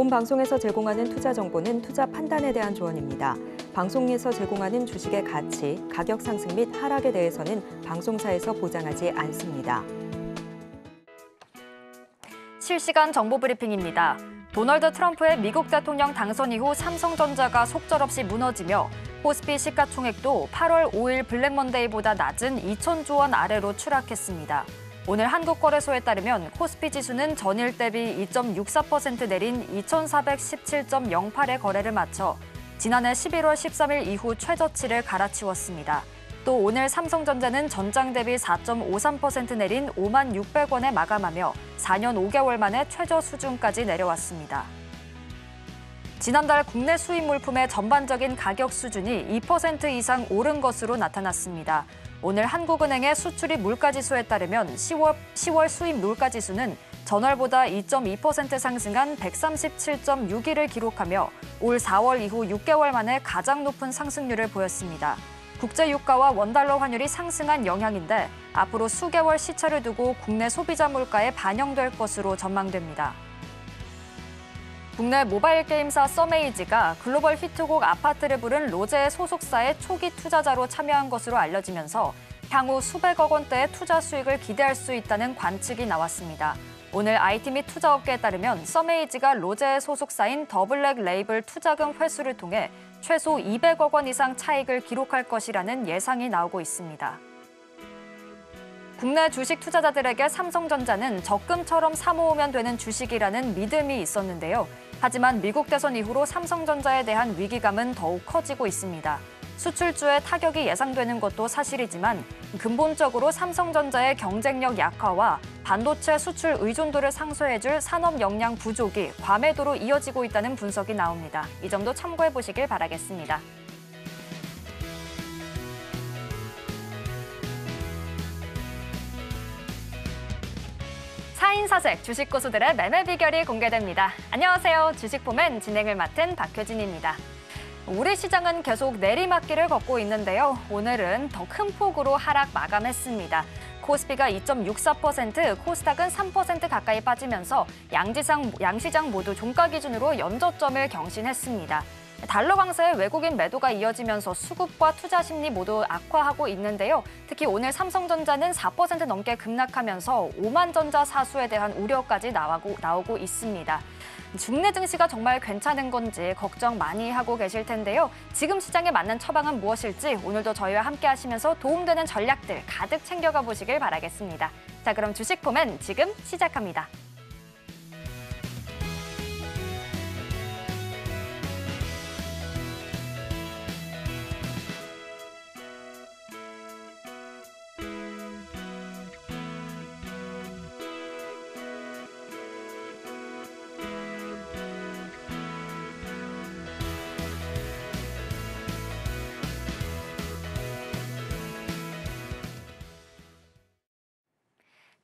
본 방송에서 제공하는 투자 정보는 투자 판단에 대한 조언입니다. 방송에서 제공하는 주식의 가치, 가격 상승 및 하락에 대해서는 방송사에서 보장하지 않습니다. 실시간 정보 브리핑입니다. 도널드 트럼프의 미국 대통령 당선 이후 삼성전자가 속절없이 무너지며 코스피 시가총액도 8월 5일 블랙먼데이보다 낮은 2천조 원 아래로 추락했습니다. 오늘 한국거래소에 따르면 코스피 지수는 전일 대비 2.64% 내린 2 4 1 7 0 8의 거래를 마쳐 지난해 11월 13일 이후 최저치를 갈아치웠습니다. 또 오늘 삼성전자는 전장 대비 4.53% 내린 5만 600원에 마감하며 4년 5개월 만에 최저 수준까지 내려왔습니다. 지난달 국내 수입 물품의 전반적인 가격 수준이 2% 이상 오른 것으로 나타났습니다. 오늘 한국은행의 수출입 물가지수에 따르면 10월, 10월 수입 물가지수는 전월보다 2.2% 상승한 137.61을 기록하며 올 4월 이후 6개월 만에 가장 높은 상승률을 보였습니다. 국제 유가와 원달러 환율이 상승한 영향인데 앞으로 수개월 시차를 두고 국내 소비자 물가에 반영될 것으로 전망됩니다. 국내 모바일 게임사 써메이지가 글로벌 히트곡 아파트를 부른 로제의 소속사의 초기 투자자로 참여한 것으로 알려지면서 향후 수백억 원대의 투자 수익을 기대할 수 있다는 관측이 나왔습니다. 오늘 IT 및 투자업계에 따르면 써메이지가 로제의 소속사인 더블랙 레이블 투자금 회수를 통해 최소 200억 원 이상 차익을 기록할 것이라는 예상이 나오고 있습니다. 국내 주식 투자자들에게 삼성전자는 적금처럼 사모으면 되는 주식이라는 믿음이 있었는데요. 하지만 미국 대선 이후로 삼성전자에 대한 위기감은 더욱 커지고 있습니다. 수출주의 타격이 예상되는 것도 사실이지만 근본적으로 삼성전자의 경쟁력 약화와 반도체 수출 의존도를 상쇄해줄 산업 역량 부족이 과매도로 이어지고 있다는 분석이 나옵니다. 이 점도 참고해 보시길 바라겠습니다. 4인 사색 주식 고수들의 매매 비결이 공개됩니다. 안녕하세요. 주식포맨 진행을 맡은 박효진입니다. 우리 시장은 계속 내리막길을 걷고 있는데요. 오늘은 더 큰 폭으로 하락 마감했습니다. 코스피가 2.64%, 코스닥은 3% 가까이 빠지면서 양지상, 양시장 모두 종가 기준으로 연저점을 경신했습니다. 달러 강세에 외국인 매도가 이어지면서 수급과 투자 심리 모두 악화하고 있는데요. 특히 오늘 삼성전자는 4% 넘게 급락하면서 오만전자 사수에 대한 우려까지 나오고, 나오고 있습니다. 중내 증시가 정말 괜찮은 건지 걱정 많이 하고 계실 텐데요. 지금 시장에 맞는 처방은 무엇일지 오늘도 저희와 함께 하시면서 도움되는 전략들 가득 챙겨가 보시길 바라겠습니다. 자, 그럼 주식 코멘 지금 시작합니다.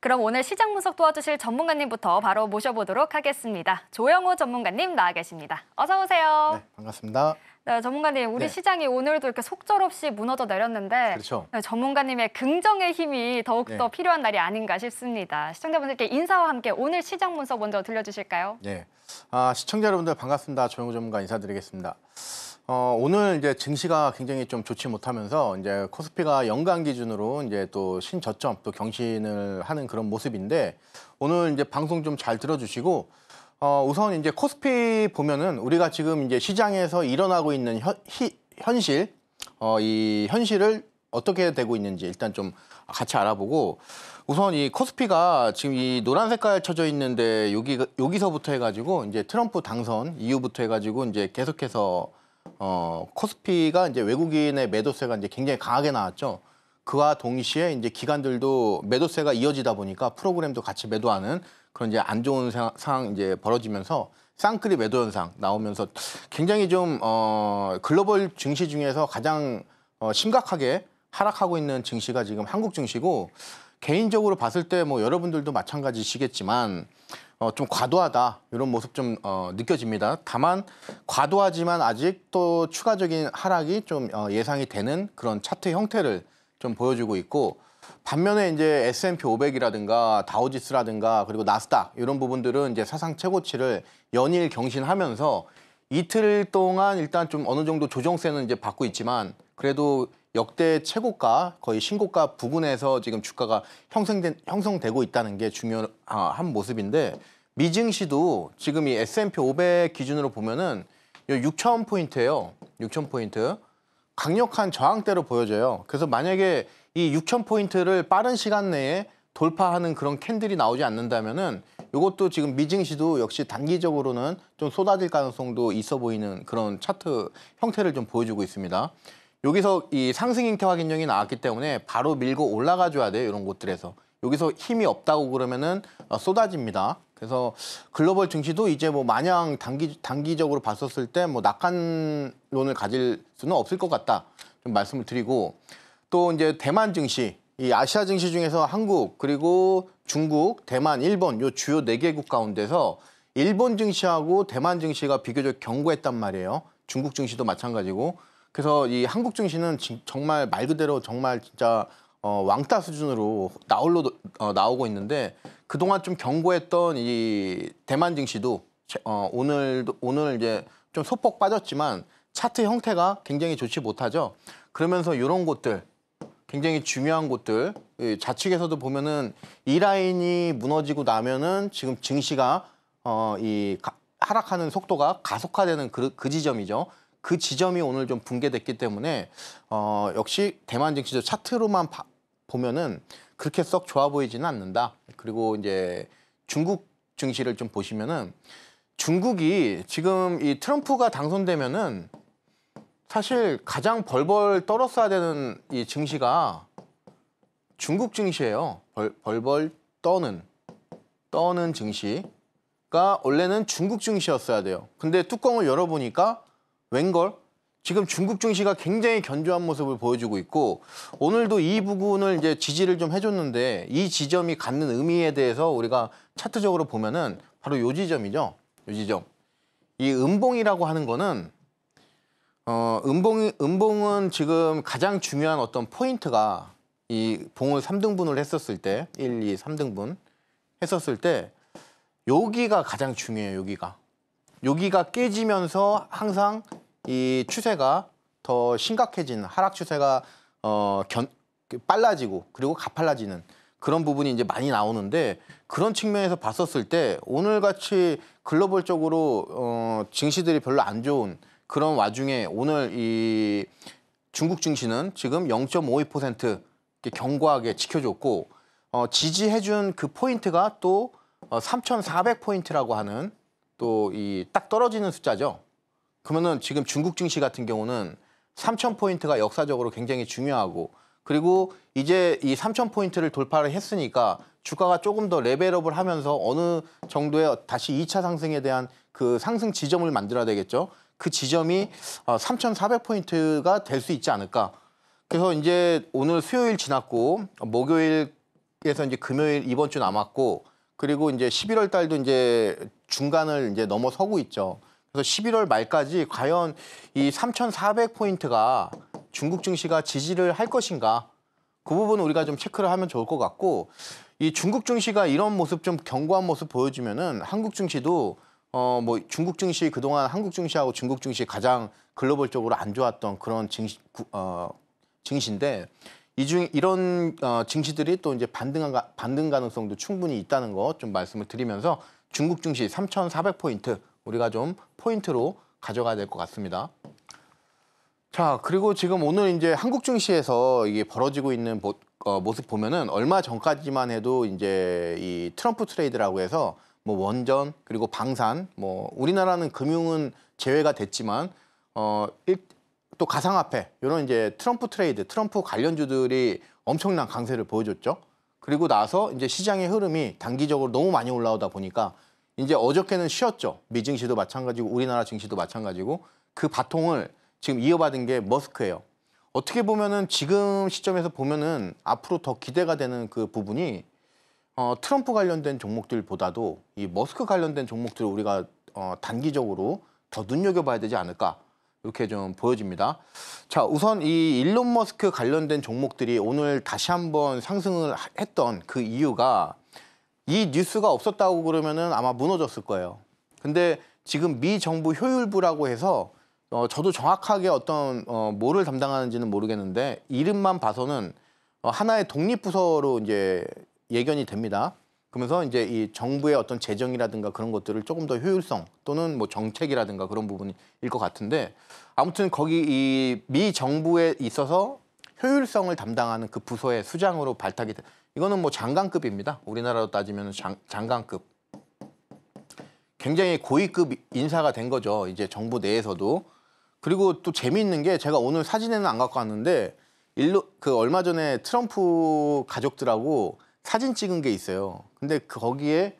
그럼 오늘 시장 분석 도와주실 전문가님부터 바로 모셔보도록 하겠습니다. 조영호 전문가님 나와 계십니다. 어서 오세요. 네, 반갑습니다. 네, 전문가님, 우리 네. 시장이 오늘도 이렇게 속절없이 무너져 내렸는데 그렇죠. 네, 전문가님의 긍정의 힘이 더욱더 네. 필요한 날이 아닌가 싶습니다. 시청자분들께 인사와 함께 오늘 시장 분석 먼저 들려주실까요? 네, 아, 시청자 여러분들 반갑습니다. 조영호 전문가 인사드리겠습니다. 어, 오늘 이제 증시가 굉장히 좀 좋지 못하면서 이제 코스피가 연간 기준으로 이제 또 신저점 또 경신을 하는 그런 모습인데 오늘 이제 방송 좀 잘 들어주시고 어, 우선 이제 코스피 보면은 우리가 지금 이제 시장에서 일어나고 있는 현, 히, 현실 어, 이 현실을 어떻게 되고 있는지 일단 좀 같이 알아보고 우선 이 코스피가 지금 이 노란 색깔 쳐져 있는데 여기 여기서부터 해가지고 이제 트럼프 당선 이후부터 해가지고 이제 계속해서 어, 코스피가 이제 외국인의 매도세가 이제 굉장히 강하게 나왔죠. 그와 동시에 이제 기관들도 매도세가 이어지다 보니까 프로그램도 같이 매도하는 그런 이제 안 좋은 상황 이제 벌어지면서 쌍클이 매도 현상 나오면서 굉장히 좀 어, 글로벌 증시 중에서 가장 어, 심각하게 하락하고 있는 증시가 지금 한국 증시고 개인적으로 봤을 때 뭐 여러분들도 마찬가지시겠지만 어, 좀 과도하다 이런 모습 좀 어, 느껴집니다. 다만 과도하지만 아직 또 추가적인 하락이 좀 어, 예상이 되는 그런 차트 형태를 좀 보여주고 있고 반면에 이제 S&P 500이라든가 다우지스라든가 그리고 나스닥 이런 부분들은 이제 사상 최고치를 연일 경신하면서 이틀 동안 일단 좀 어느 정도 조정세는 이제 받고 있지만 그래도 역대 최고가 거의 신고가 부근에서 지금 주가가 형성된, 형성되고 있다는 게 중요한 아, 모습인데 미증시도 지금 이 S&P 500 기준으로 보면은 6천 포인트예요. 6천 포인트 강력한 저항대로 보여져요. 그래서 만약에 이 6천 포인트를 빠른 시간 내에 돌파하는 그런 캔들이 나오지 않는다면은 이것도 지금 미증시도 역시 단기적으로는 좀 쏟아질 가능성도 있어 보이는 그런 차트 형태를 좀 보여주고 있습니다. 여기서 이 상승 인태 확인형이 나왔기 때문에 바로 밀고 올라가줘야 돼요. 이런 곳들에서. 여기서 힘이 없다고 그러면은 어, 쏟아집니다. 그래서 글로벌 증시도 이제 뭐 마냥 단기, 단기적으로 봤었을 때 뭐 낙관론을 가질 수는 없을 것 같다. 좀 말씀을 드리고 또 이제 대만 증시, 이 아시아 증시 중에서 한국 그리고 중국, 대만, 일본 요 주요 네 개국 가운데서 일본 증시하고 대만 증시가 비교적 견고했단 말이에요. 중국 증시도 마찬가지고 그래서 이 한국 증시는 지, 정말 말 그대로 정말 진짜 어, 왕따 수준으로 나올로 어, 나오고 있는데 그동안 좀 경고했던 이 대만 증시도 어, 오늘 오늘 이제 좀 소폭 빠졌지만 차트 형태가 굉장히 좋지 못하죠. 그러면서 이런 곳들 굉장히 중요한 곳들 좌측에서도 보면은 이 라인이 무너지고 나면은 지금 증시가 어, 이 가, 하락하는 속도가 가속화되는 그, 그 지점이죠. 그 지점이 오늘 좀 붕괴됐기 때문에 어, 역시 대만 증시도 차트로만 바, 보면은 그렇게 썩 좋아 보이지는 않는다. 그리고 이제 중국 증시를 좀 보시면은 중국이 지금 이 트럼프가 당선되면은 사실 가장 벌벌 떨었어야 되는 이 증시가 중국 증시예요. 벌, 벌벌 떠는 떠는 증시가 원래는 중국 증시였어야 돼요. 근데 뚜껑을 열어보니까 웬걸? 지금 중국 증시가 굉장히 견조한 모습을 보여주고 있고 오늘도 이 부분을 이제 지지를 좀 해줬는데 이 지점이 갖는 의미에 대해서 우리가 차트적으로 보면은 바로 요 지점이죠. 요 지점. 이 음봉이라고 하는 거는 어 음봉이 음봉은 지금 가장 중요한 어떤 포인트가 이 봉을 3등분을 했었을 때 1, 2, 3등분 했었을 때 여기가 가장 중요해요. 여기가. 여기가 깨지면서 항상 이 추세가 더 심각해진 하락 추세가 어, 견, 빨라지고 그리고 가팔라지는 그런 부분이 이제 많이 나오는데 그런 측면에서 봤었을 때 오늘같이 글로벌적으로 어, 증시들이 별로 안 좋은 그런 와중에 오늘 이 중국 증시는 지금 0.52% 견고하게 지켜줬고 어, 지지해준 그 포인트가 또 어, 3,400포인트라고 하는 또이딱 떨어지는 숫자죠. 그러면은 지금 중국 증시 같은 경우는 3천 포인트가 역사적으로 굉장히 중요하고 그리고 이제 이 3천 포인트를 돌파를 했으니까 주가가 조금 더 레벨업을 하면서 어느 정도의 다시 2차 상승에 대한 그 상승 지점을 만들어야 되겠죠. 그 지점이 3,400 어, 포인트가 될 수 있지 않을까. 그래서 이제 오늘 수요일 지났고 목요일에서 이제 금요일 이번 주 남았고 그리고 이제 11월 달도 이제 중간을 이제 넘어서고 있죠. 그래서 11월 말까지 과연 이 3,400포인트가 중국 증시가 지지를 할 것인가 그 부분 우리가 좀 체크를 하면 좋을 것 같고 이 중국 증시가 이런 모습 좀 견고한 모습 보여주면은 한국 증시도 어 뭐 중국 증시 그동안 한국 증시하고 중국 증시 가장 글로벌적으로 안 좋았던 그런 증시 어 증시인데 이중 이런 어 증시들이 또 이제 반등 한 반등 가능성도 충분히 있다는 거 좀 말씀을 드리면서 중국 증시 3,400포인트 우리가 좀 포인트로 가져가야 될 것 같습니다. 자, 그리고 지금 오늘 이제 한국 증시에서 이게 벌어지고 있는 보, 어, 모습 보면은 얼마 전까지만 해도 이제 이 트럼프 트레이드라고 해서 뭐 원전 그리고 방산 뭐 우리나라는 금융은 제외가 됐지만 어, 일, 또 가상화폐 이런 이제 트럼프 트레이드 트럼프 관련주들이 엄청난 강세를 보여줬죠. 그리고 나서 이제 시장의 흐름이 단기적으로 너무 많이 올라오다 보니까 이제 어저께는 쉬었죠. 미 증시도 마찬가지고 우리나라 증시도 마찬가지고 그 바통을 지금 이어받은 게 머스크예요. 어떻게 보면은 지금 시점에서 보면은 앞으로 더 기대가 되는 그 부분이 어, 트럼프 관련된 종목들보다도 이 머스크 관련된 종목들을 우리가 어, 단기적으로 더 눈여겨봐야 되지 않을까. 이렇게 좀 보여집니다. 자, 우선 이 일론 머스크 관련된 종목들이 오늘 다시 한번 상승을 했던 그 이유가 이 뉴스가 없었다고 그러면은 아마 무너졌을 거예요. 근데 지금 미 정부 효율부라고 해서 어, 저도 정확하게 어떤 어, 뭐를 담당하는지는 모르겠는데 이름만 봐서는 어, 하나의 독립부서로 이제 예견이 됩니다. 그러면서 이제 이 정부의 어떤 재정이라든가 그런 것들을 조금 더 효율성 또는 뭐 정책이라든가 그런 부분일 것 같은데 아무튼 거기 이 미 정부에 있어서 효율성을 담당하는 그 부서의 수장으로 발탁이 돼. 이거는 뭐 장관급입니다. 우리나라로 따지면 장, 장관급. 굉장히 고위급 인사가 된 거죠. 이제 정부 내에서도. 그리고 또 재미있는 게 제가 오늘 사진에는 안 갖고 왔는데 일로 그 얼마 전에 트럼프 가족들하고 사진 찍은 게 있어요. 근데 거기에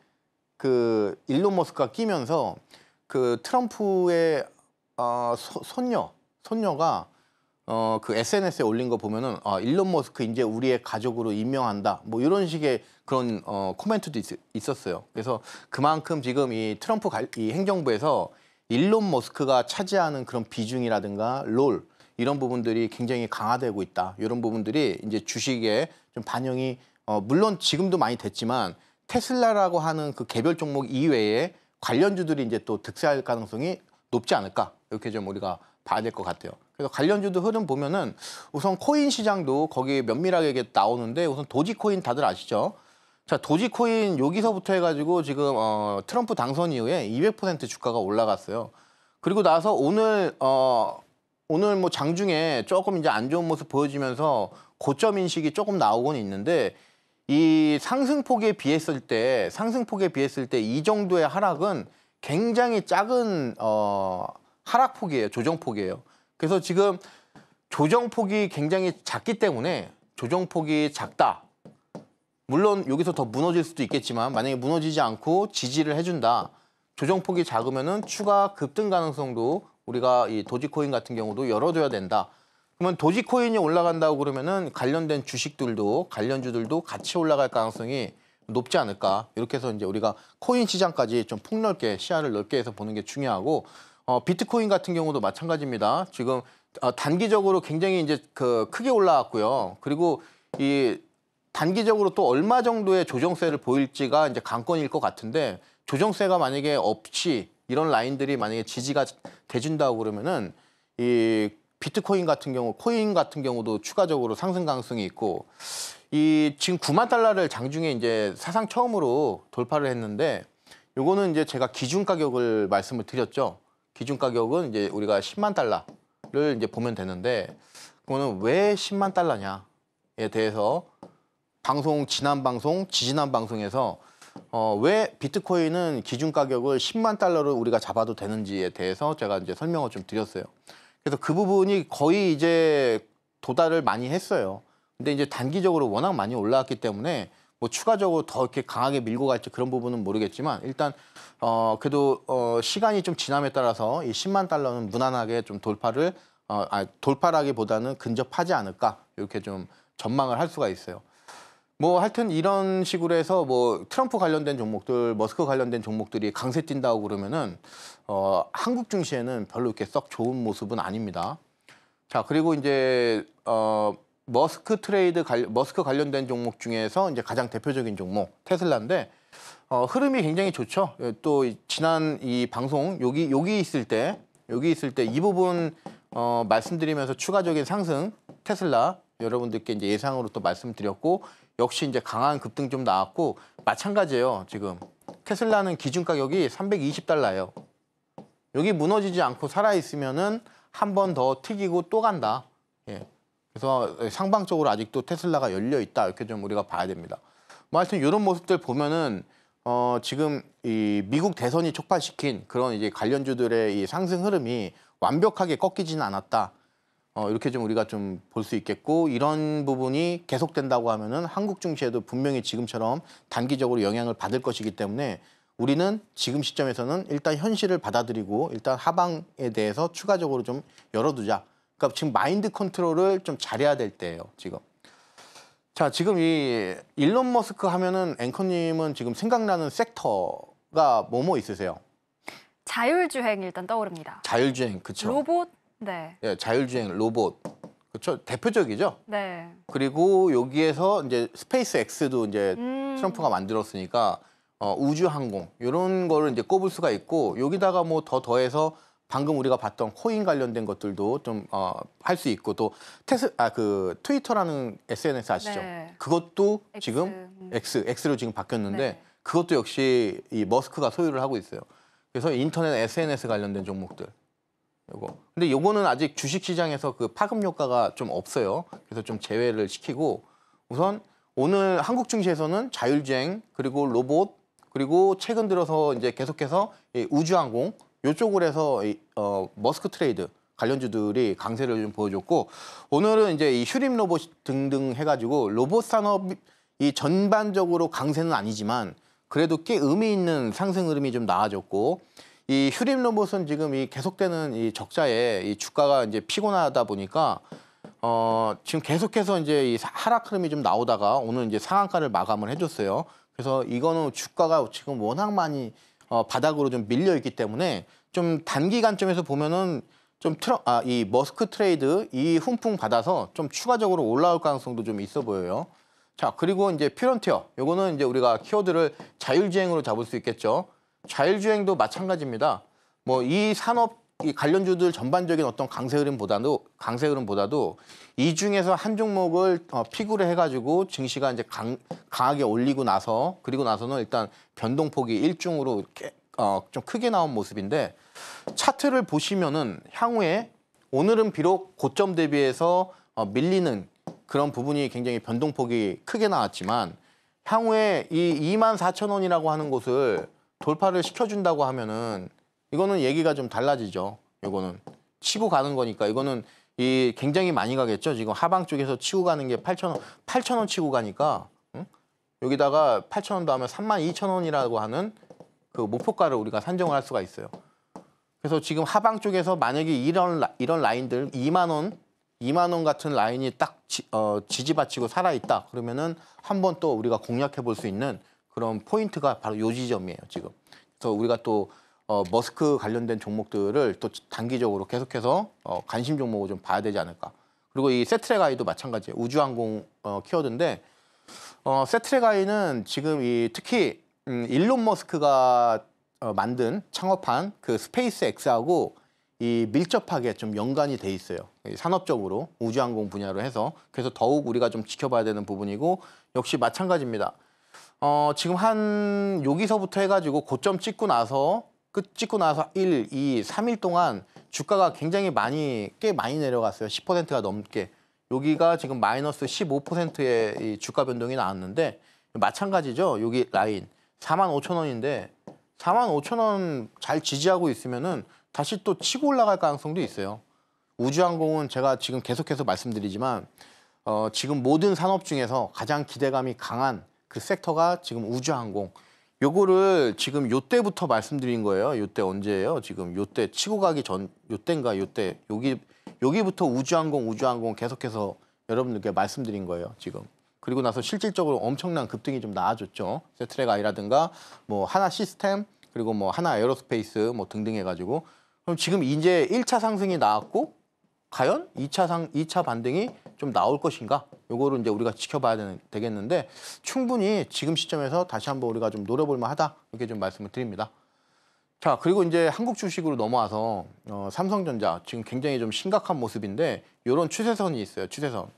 그 일론 머스크가 끼면서 그 트럼프의 어, 소, 손녀 손녀가 어, 그 SNS에 올린 거 보면은 아, 일론 머스크 이제 우리의 가족으로 임명한다. 뭐 이런 식의 그런 어, 코멘트도 있, 었어요 그래서 그만큼 지금 이 트럼프 가, 이 행정부에서 일론 머스크가 차지하는 그런 비중이라든가 롤 이런 부분들이 굉장히 강화되고 있다. 이런 부분들이 이제 주식에 좀 반영이 어, 물론 지금도 많이 됐지만 테슬라라고 하는 그 개별 종목 이외에 관련주들이 이제 또 득세할 가능성이 높지 않을까 이렇게 좀 우리가 봐야 될 것 같아요. 그래서 관련주도 흐름 보면은 우선 코인 시장도 거기에 면밀하게 나오는데 우선 도지코인 다들 아시죠? 자 도지코인 여기서부터 해가지고 지금 어, 트럼프 당선 이후에 200% 주가가 올라갔어요. 그리고 나서 오늘 어, 오늘 뭐 장중에 조금 이제 안 좋은 모습 보여지면서 고점 인식이 조금 나오곤 있는데 이 상승폭에 비했을 때 상승폭에 비했을 때 이 정도의 하락은 굉장히 작은 어 하락폭이에요. 조정폭이에요. 그래서 지금 조정폭이 굉장히 작기 때문에 조정폭이 작다. 물론 여기서 더 무너질 수도 있겠지만 만약에 무너지지 않고 지지를 해준다. 조정폭이 작으면 은 추가 급등 가능성도 우리가 이 도지코인 같은 경우도 열어줘야 된다. 그러면 도지코인이 올라간다고 그러면은 관련된 주식들도 관련주들도 같이 올라갈 가능성이 높지 않을까 이렇게 해서 이제 우리가 코인 시장까지 좀 폭넓게 시야를 넓게 해서 보는 게 중요하고 어, 비트코인 같은 경우도 마찬가지입니다. 지금 어, 단기적으로 굉장히 이제 그 크게 올라왔고요. 그리고 이 단기적으로 또 얼마 정도의 조정세를 보일지가 이제 관건일 것 같은데 조정세가 만약에 없이 이런 라인들이 만약에 지지가 돼준다고 그러면은 이 비트코인 같은 경우, 코인 같은 경우도 추가적으로 상승 가능성이 있고 이 지금 9만 달러를 장중에 이제 사상 처음으로 돌파를 했는데 요거는 이제 제가 기준 가격을 말씀을 드렸죠. 기준 가격은 이제 우리가 10만 달러를 이제 보면 되는데 그거는 왜 10만 달러냐에 대해서 방송 지난 방송, 지지난 방송에서 어, 왜 비트코인은 기준 가격을 10만 달러를 우리가 잡아도 되는지에 대해서 제가 이제 설명을 좀 드렸어요. 그래서 그 부분이 거의 이제 도달을 많이 했어요. 근데 이제 단기적으로 워낙 많이 올라왔기 때문에 뭐 추가적으로 더 이렇게 강하게 밀고 갈지 그런 부분은 모르겠지만 일단 어 그래도 어 시간이 좀 지남에 따라서 이 10만 달러는 무난하게 좀 돌파를 어 아, 돌파라기보다는 근접하지 않을까 이렇게 좀 전망을 할 수가 있어요. 뭐 하여튼 이런 식으로 해서 뭐 트럼프 관련된 종목들, 머스크 관련된 종목들이 강세 뛴다고 그러면은 어 한국 증시에는 별로 이렇게 썩 좋은 모습은 아닙니다. 자, 그리고 이제 어 머스크 트레이드 머스크 관련된 종목 중에서 이제 가장 대표적인 종목 테슬라인데 어 흐름이 굉장히 좋죠. 예, 또 지난 이 방송 여기 여기 있을 때 여기 있을 때 이 부분 어 말씀드리면서 추가적인 상승 테슬라 여러분들께 이제 예상으로 또 말씀드렸고 역시 이제 강한 급등 좀 나왔고 마찬가지예요. 지금 테슬라는 기준 가격이 320달러예요. 여기 무너지지 않고 살아 있으면은 한 번 더 튀기고 또 간다. 예. 그래서 상방적으로 아직도 테슬라가 열려 있다 이렇게 좀 우리가 봐야 됩니다. 뭐 하여튼 이런 모습들 보면은 어 지금 이 미국 대선이 촉발시킨 그런 이제 관련주들의 이 상승 흐름이 완벽하게 꺾이지는 않았다. 어, 이렇게 좀 우리가 좀 볼 수 있겠고 이런 부분이 계속된다고 하면은 한국 증시에도 분명히 지금처럼 단기적으로 영향을 받을 것이기 때문에 우리는 지금 시점에서는 일단 현실을 받아들이고 일단 하방에 대해서 추가적으로 좀 열어두자. 그러니까 지금 마인드 컨트롤을 좀 잘해야 될 때예요. 지금. 자, 지금 이 일론 머스크 하면은 앵커님은 지금 생각나는 섹터가 뭐뭐 있으세요? 자율주행 일단 떠오릅니다. 자율주행, 그렇죠. 로봇, 네. 예, 자율주행 로봇. 그렇죠. 대표적이죠. 네. 그리고 여기에서 이제 스페이스 X도 이제 음. 트럼프가 만들었으니까 어, 우주 항공 이런 거를 이제 꼽을 수가 있고 여기다가 뭐 더 더해서 방금 우리가 봤던 코인 관련된 것들도 좀 할수 어, 있고 또 테스 아 그 트위터라는 SNS 아시죠? 네. 그것도 X. 지금 음. X X로 지금 바뀌었는데 네. 그것도 역시 이 머스크가 소유를 하고 있어요. 그래서 인터넷 SNS 관련된 종목들 요거. 근데 요거는 아직 주식 시장에서 그 파급 효과가 좀 없어요. 그래서 좀 제외를 시키고 우선 오늘 한국 증시에서는 자율주행 그리고 로봇 그리고 최근 들어서 이제 계속해서 이 우주항공 요쪽으로 해서 이, 어, 머스크 트레이드 관련주들이 강세를 좀 보여줬고 오늘은 이제 이 휴림 로봇 등등 해가지고 로봇 산업 이 전반적으로 강세는 아니지만 그래도 꽤 의미 있는 상승 흐름이 좀 나아졌고 이 휴림 로봇은 지금 이 계속되는 이 적자에 이 주가가 이제 피곤하다 보니까 어 지금 계속해서 이제 이 하락 흐름이 좀 나오다가 오늘 이제 상한가를 마감을 해줬어요. 그래서 이거는 주가가 지금 워낙 많이 어 바닥으로 좀 밀려 있기 때문에 좀 단기 관점에서 보면은 좀트럭 아이 머스크 트레이드 이 훈풍 받아서 좀 추가적으로 올라올 가능성도 좀 있어 보여요. 자 그리고 이제 퓨런티어 요거는 이제 우리가 키워드를 자율주행으로 잡을 수 있겠죠. 좌율주행도 마찬가지입니다. 뭐 이 산업 이 관련주들 전반적인 어떤 강세 흐름보다도 강세 흐름보다도 이 중에서 한 종목을 어, 피구를 해가지고 증시가 이제 강, 강하게 올리고 나서 그리고 나서는 일단 변동폭이 일중으로 이렇게 어, 좀 크게 나온 모습인데 차트를 보시면은 향후에 오늘은 비록 고점 대비해서 어, 밀리는 그런 부분이 굉장히 변동폭이 크게 나왔지만 향후에 이2 4 0 0 0 원이라고 하는 곳을 돌파를 시켜준다고 하면은 이거는 얘기가 좀 달라지죠. 이거는 치고 가는 거니까 이거는 이 굉장히 많이 가겠죠. 지금 하방 쪽에서 치고 가는 게 8천 8천 원 치고 가니까 응? 여기다가 8천 원 더하면 3만 2천 원이라고 하는 그 목표가를 우리가 산정을 할 수가 있어요. 그래서 지금 하방 쪽에서 만약에 이런 이런 라인들 2만 원, 2만 원 같은 라인이 딱 지, 어, 지지받치고 살아 있다. 그러면은 한 번 또 우리가 공략해 볼 수 있는 그런 포인트가 바로 요 지점이에요 지금. 그래서 우리가 또 어, 머스크 관련된 종목들을 또 단기적으로 계속해서 어, 관심 종목을 좀 봐야 되지 않을까. 그리고 이 세트랙 아이도 마찬가지예요. 우주항공 어, 키워드인데 어, 세트랙 아이는 지금 이 특히 음, 일론 머스크가 어, 만든 창업한 그 스페이스 X하고 이 밀접하게 좀 연관이 돼 있어요. 산업적으로 우주항공 분야로 해서 그래서 더욱 우리가 좀 지켜봐야 되는 부분이고 역시 마찬가지입니다. 어, 지금 한 여기서부터 해가지고 고점 찍고 나서 끝 찍고 나서 1, 2, 3일 동안 주가가 굉장히 많이 꽤 많이 내려갔어요. 10%가 넘게. 여기가 지금 마이너스 15%의 주가 변동이 나왔는데 마찬가지죠. 여기 라인 4만 5천 원인데 4만 5천 원 잘 지지하고 있으면은 다시 또 치고 올라갈 가능성도 있어요. 우주항공은 제가 지금 계속해서 말씀드리지만 어, 지금 모든 산업 중에서 가장 기대감이 강한 그 섹터가 지금 우주항공 요거를 지금 요때부터 말씀드린 거예요. 요때 언제예요? 지금 요 때 치고 가기 전요땐가 요때 여기 여기부터 우주항공 우주항공 계속해서 여러분들께 말씀드린 거예요. 지금 그리고 나서 실질적으로 엄청난 급등이 좀 나아졌죠. 세트랙 아이라든가 뭐 하나 시스템 그리고 뭐 하나 에어로스페이스 뭐 등등 해가지고 그럼 지금 이제 1차 상승이 나왔고 과연 2차 상 2차 반등이 좀 나올 것인가? 요거를 이제 우리가 지켜봐야 되는, 되겠는데 충분히 지금 시점에서 다시 한번 우리가 좀 노려볼 만하다 이렇게 좀 말씀을 드립니다. 자 그리고 이제 한국 주식으로 넘어와서 어, 삼성전자 지금 굉장히 좀 심각한 모습인데 이런 추세선이 있어요 추세선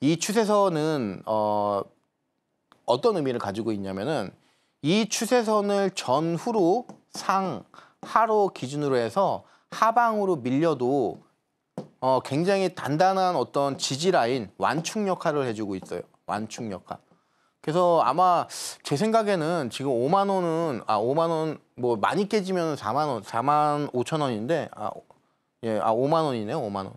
이 추세선은 어, 어떤 의미를 가지고 있냐면은 이 추세선을 전후로 상 하로 기준으로 해서 하방으로 밀려도 어, 굉장히 단단한 어떤 지지 라인, 완충 역할을 해주고 있어요. 완충 역할. 그래서 아마 제 생각에는 지금 5만 원은 아 5만 원 뭐 많이 깨지면 4만 원, 4만 5천 원인데 아 예, 아 5만 원이네요. 5만 원.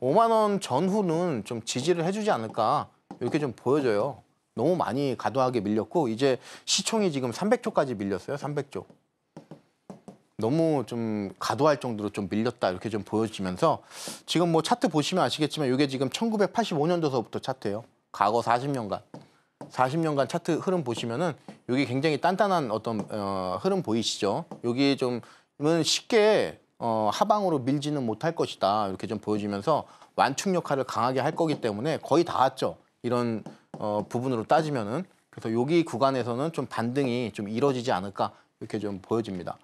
5만 원 전후는 좀 지지를 해주지 않을까 이렇게 좀 보여져요. 너무 많이 과도하게 밀렸고 이제 시총이 지금 300조까지 밀렸어요. 300조. 너무 좀 과도할 정도로 좀 밀렸다 이렇게 좀 보여지면서 지금 뭐 차트 보시면 아시겠지만 이게 지금 1985년도서부터 차트예요. 과거 40년간. 40년간 차트 흐름 보시면은 여기 굉장히 단단한 어떤 어, 흐름 보이시죠? 여기 좀 쉽게 어, 하방으로 밀지는 못할 것이다 이렇게 좀 보여지면서 완충 역할을 강하게 할 거기 때문에 거의 다았죠 이런 어, 부분으로 따지면은 그래서 여기 구간에서는 좀 반등이 좀 이뤄지지 않을까 이렇게 좀 보여집니다.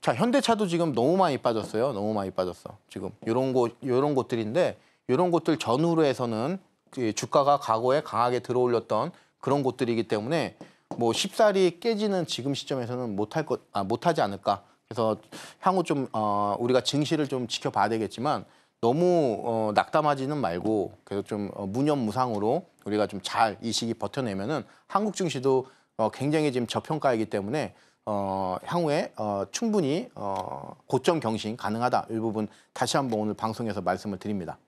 자, 현대차도 지금 너무 많이 빠졌어요. 너무 많이 빠졌어. 지금 요런곳요런 곳들인데 요런 곳들 전후로 해서는 그 주가가 과거에 강하게 들어올렸던 그런 곳들이기 때문에 뭐 십살이 깨지는 지금 시점에서는 못할 것, 아, 못하지 않을까. 그래서 향후 좀 어, 우리가 증시를 좀 지켜봐야 되겠지만 너무 어, 낙담하지는 말고 그래서 좀 어, 무념무상으로 우리가 좀 잘 이 시기 버텨내면은 한국 증시도 어, 굉장히 지금 저평가이기 때문에 어, 향후에 어, 충분히 어, 고점 경신 가능하다 이 부분 다시 한번 오늘 방송에서 말씀을 드립니다.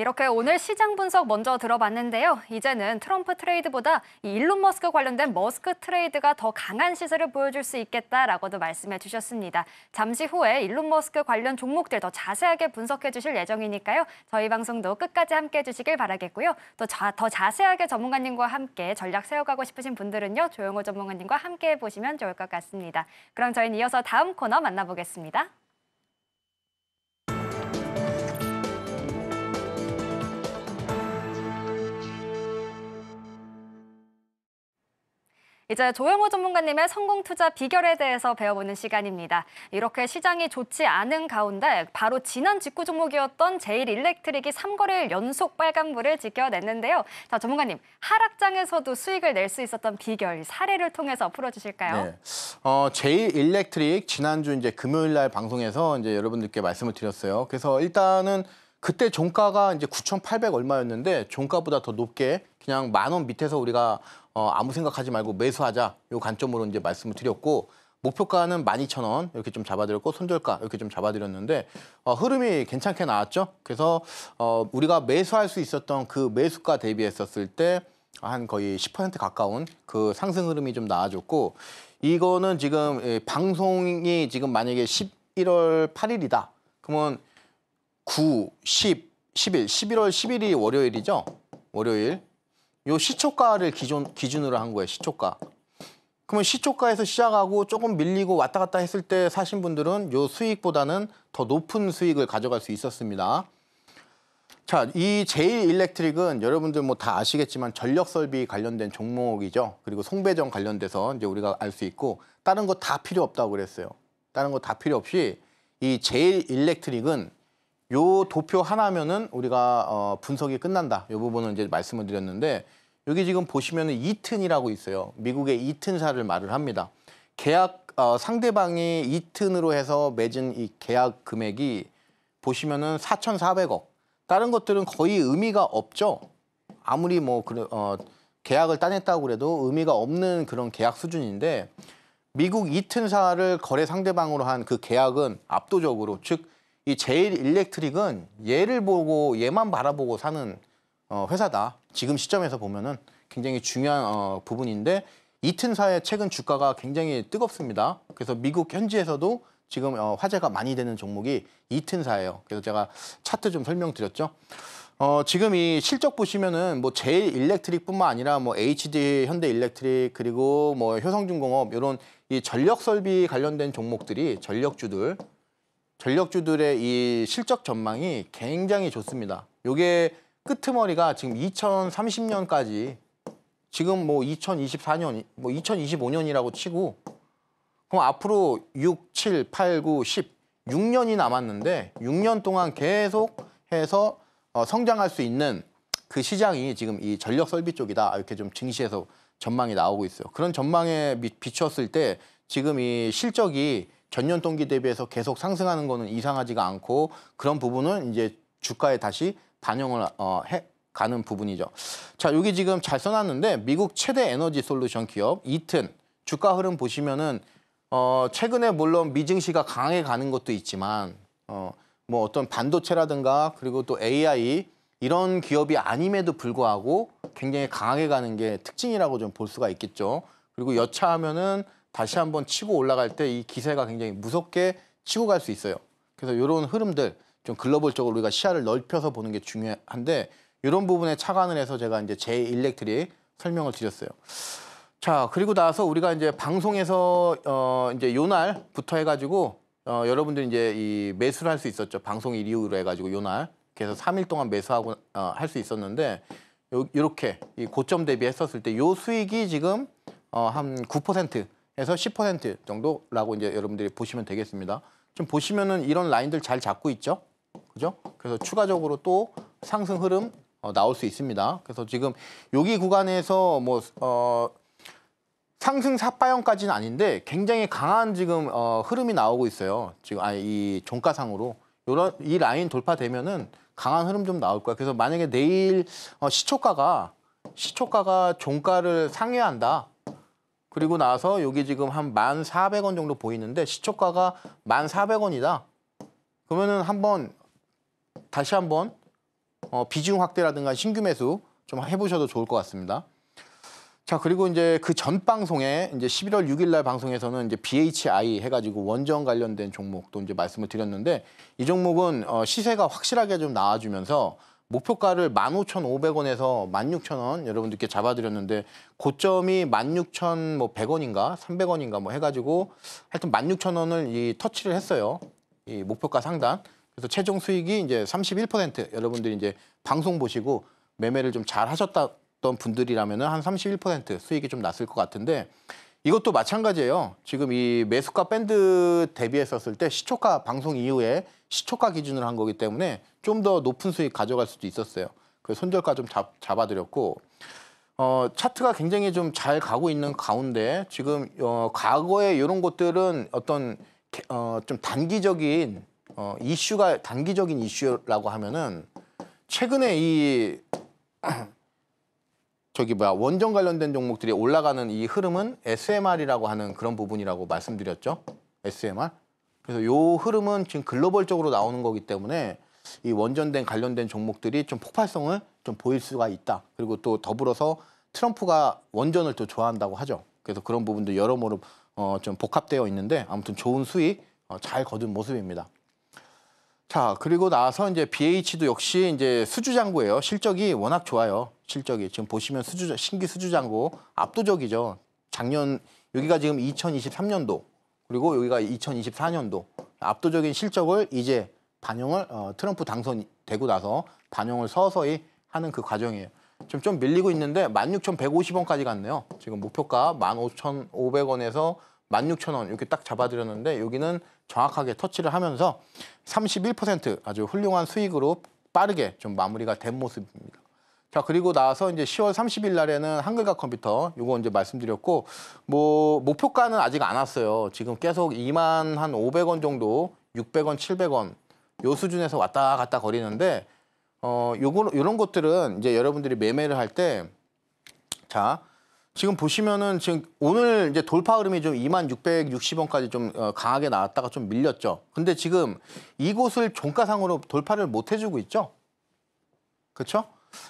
이렇게 오늘 시장 분석 먼저 들어봤는데요. 이제는 트럼프 트레이드보다 이 일론 머스크 관련된 머스크 트레이드가 더 강한 시세를 보여줄 수 있겠다라고도 말씀해 주셨습니다. 잠시 후에 일론 머스크 관련 종목들 더 자세하게 분석해 주실 예정이니까요. 저희 방송도 끝까지 함께해 주시길 바라겠고요. 또 더 자세하게 전문가님과 함께 전략 세워가고 싶으신 분들은요. 조용호 전문가님과 함께해 보시면 좋을 것 같습니다. 그럼 저희는 이어서 다음 코너 만나보겠습니다. 이제 조영호 전문가님의 성공 투자 비결에 대해서 배워보는 시간입니다. 이렇게 시장이 좋지 않은 가운데 바로 지난 직구 종목이었던 제일 일렉트릭이 3거래일 연속 빨간불을 지켜냈는데요. 자, 전문가님, 하락장에서도 수익을 낼 수 있었던 비결 사례를 통해서 풀어주실까요? 네. 어, 제일 일렉트릭 지난주 이제 금요일 날 방송에서 이제 여러분들께 말씀을 드렸어요. 그래서 일단은 그때 종가가 이제 9,800 얼마였는데 종가보다 더 높게 그냥 만 원 밑에서 우리가 어, 아무 생각하지 말고 매수하자 이 관점으로 이제 말씀을 드렸고 목표가는 12,000원 이렇게 좀 잡아드렸고 손절가 이렇게 좀 잡아드렸는데 어, 흐름이 괜찮게 나왔죠. 그래서 어, 우리가 매수할 수 있었던 그 매수가 대비했었을 때 한 거의 10% 가까운 그 상승 흐름이 좀 나아졌고 이거는 지금 예, 방송이 지금 만약에 11월 8일이다. 그러면 9, 10, 11, 11월 1 1일이 월요일이죠. 월요일. 요 시초가를 기존, 기준으로 한 거예요, 시초가. 그러면 시초가에서 시작하고 조금 밀리고 왔다 갔다 했을 때 사신 분들은 요 수익보다는 더 높은 수익을 가져갈 수 있었습니다. 자, 이 제일 일렉트릭은 여러분들 뭐 다 아시겠지만 전력 설비 관련된 종목이죠. 그리고 송배정 관련돼서 이제 우리가 알 수 있고 다른 거 다 필요 없다고 그랬어요. 다른 거 다 필요 없이 이 제일 일렉트릭은 요 도표 하나면은 우리가 어, 분석이 끝난다. 요 부분은 이제 말씀을 드렸는데 여기 지금 보시면은 이튼이라고 있어요. 미국의 이튼사를 말을 합니다. 계약 어, 상대방이 이튼으로 해서 맺은 이 계약 금액이 보시면은 4,400억. 다른 것들은 거의 의미가 없죠. 아무리 뭐 그, 어, 계약을 따냈다고 그래도 의미가 없는 그런 계약 수준인데 미국 이튼사를 거래 상대방으로 한 그 계약은 압도적으로 즉이 제일 일렉트릭은 얘를 보고 얘만 바라보고 사는 어, 회사다. 지금 시점에서 보면은 굉장히 중요한 어, 부분인데 이튼사의 최근 주가가 굉장히 뜨겁습니다. 그래서 미국 현지에서도 지금 어, 화제가 많이 되는 종목이 이튼 사예요. 그래서 제가 차트 좀 설명드렸죠. 어, 지금 이 실적 보시면은 뭐 제일 일렉트릭뿐만 아니라 뭐 HD 현대 일렉트릭 그리고 뭐 효성중공업 이런 이 전력 설비 관련된 종목들이 전력주들 전력주들의 이 실적 전망이 굉장히 좋습니다. 요게 끄트머리가 지금 2030년까지 지금 뭐 2024년, 뭐 2025년이라고 치고 그럼 앞으로 6, 7, 8, 9, 10, 6년이 남았는데 6년 동안 계속 해서 어, 성장할 수 있는 그 시장이 지금 이 전력 설비 쪽이다 이렇게 좀 증시에서 전망이 나오고 있어요. 그런 전망에 비추었을 때 지금 이 실적이 전년 동기 대비해서 계속 상승하는 거는 이상하지가 않고 그런 부분은 이제 주가에 다시 반영을 어, 해 가는 부분이죠. 자, 여기 지금 잘 써놨는데 미국 최대 에너지 솔루션 기업 이튼 주가 흐름 보시면은 어, 최근에 물론 미증시가 강하게 가는 것도 있지만 어, 뭐 어떤 반도체라든가 그리고 또 AI 이런 기업이 아님에도 불구하고 굉장히 강하게 가는 게 특징이라고 좀 볼 수가 있겠죠. 그리고 여차하면은 다시 한번 치고 올라갈 때 이 기세가 굉장히 무섭게 치고 갈 수 있어요. 그래서 이런 흐름들 좀 글로벌적으로 우리가 시야를 넓혀서 보는 게 중요한데 이런 부분에 착안을 해서 제가 이제 제일렉트리 설명을 드렸어요. 자 그리고 나서 우리가 이제 방송에서 어 이제 요 날부터 해가지고 어 여러분들 이제 이 매수를 할 수 있었죠. 방송 일 이후로 해가지고 요 날. 그래서 3일 동안 매수하고 어, 할 수 있었는데 요, 요렇게 이 고점 대비했었을 때 요 수익이 지금 어, 한9% 에서 10% 정도라고 이제 여러분들이 보시면 되겠습니다. 좀 보시면은 이런 라인들 잘 잡고 있죠? 그죠? 그래서 추가적으로 또 상승 흐름 어, 나올 수 있습니다. 그래서 지금 여기 구간에서 뭐, 어, 상승 사파형까지는 아닌데 굉장히 강한 지금 어, 흐름이 나오고 있어요. 지금 아니 이 종가상으로 요런 이 라인 돌파되면은 강한 흐름 좀 나올 거야. 그래서 만약에 내일 어, 시초가가 시초가가 종가를 상회한다. 그리고 나서 여기 지금 한1 4 0 0원 정도 보이는데 시초가가 1 4 0 0 원이다 그러면은 한번 다시 한번 어, 비중 확대라든가 신규 매수 좀 해보셔도 좋을 것 같습니다. 자 그리고 이제 그 전 방송에 이제 11월 6일 날 방송에서는 이제 BHI 해가지고 원전 관련된 종목도 이제 말씀을 드렸는데 이 종목은 어, 시세가 확실하게 좀 나와주면서 목표가를 15,500원에서 16,000원 여러분들께 잡아드렸는데 고점이 16,100원인가 뭐 300원인가 뭐 해가지고 하여튼 16,000원을 이 터치를 했어요. 이 목표가 상단. 그래서 최종 수익이 이제 31% 여러분들이 이제 방송 보시고 매매를 좀 잘 하셨던 분들이라면 한 31% 수익이 좀 났을 것 같은데 이것도 마찬가지예요. 지금 이 매수가 밴드 대비했었을 때 시초가 방송 이후에 시초가 기준으로 한 거기 때문에 좀 더 높은 수익 가져갈 수도 있었어요. 그 손절가 좀 잡, 잡아드렸고 어, 차트가 굉장히 좀 잘 가고 있는 가운데 지금 어, 과거에 이런 것들은 어떤 어, 좀 단기적인 어, 이슈가 단기적인 이슈라고 하면은 최근에 이 저기 뭐야 원전 관련된 종목들이 올라가는 이 흐름은 SMR이라고 하는 그런 부분이라고 말씀드렸죠. SMR. 그래서 요 흐름은 지금 글로벌적으로 나오는 거기 때문에 이 원전된 관련된 종목들이 좀 폭발성을 좀 보일 수가 있다. 그리고 또 더불어서 트럼프가 원전을 또 좋아한다고 하죠. 그래서 그런 부분도 여러모로 어, 좀 복합되어 있는데 아무튼 좋은 수익 어, 잘 거둔 모습입니다. 자, 그리고 나서 이제 BH도 역시 이제 수주장구예요 실적이 워낙 좋아요. 실적이 지금 보시면 수주 신규 수주장구 압도적이죠. 작년 여기가 지금 2023년도 그리고 여기가 2024년도 압도적인 실적을 이제 반영을 어, 트럼프 당선되고 나서 반영을 서서히 하는 그 과정이에요. 지금 좀 밀리고 있는데 16,150원까지 갔네요. 지금 목표가 15,500원에서 16,000원 이렇게 딱 잡아드렸는데 여기는 정확하게 터치를 하면서 31% 아주 훌륭한 수익으로 빠르게 좀 마무리가 된 모습입니다. 자 그리고 나서 이제 10월 30일 날에는 한글과 컴퓨터 이거 이제 말씀드렸고 뭐 목표가는 아직 안 왔어요. 지금 계속 2만 한 500원 정도 600원 700원 요 수준에서 왔다 갔다 거리는데 어 요거 요런 것들은 이제 여러분들이 매매를 할때자 지금 보시면은 지금 오늘 이제 돌파 흐름이 좀 2660원까지 좀 어, 강하게 나왔다가 좀 밀렸죠. 근데 지금 이곳을 종가상으로 돌파를 못 해주고 있죠. 그렇죠?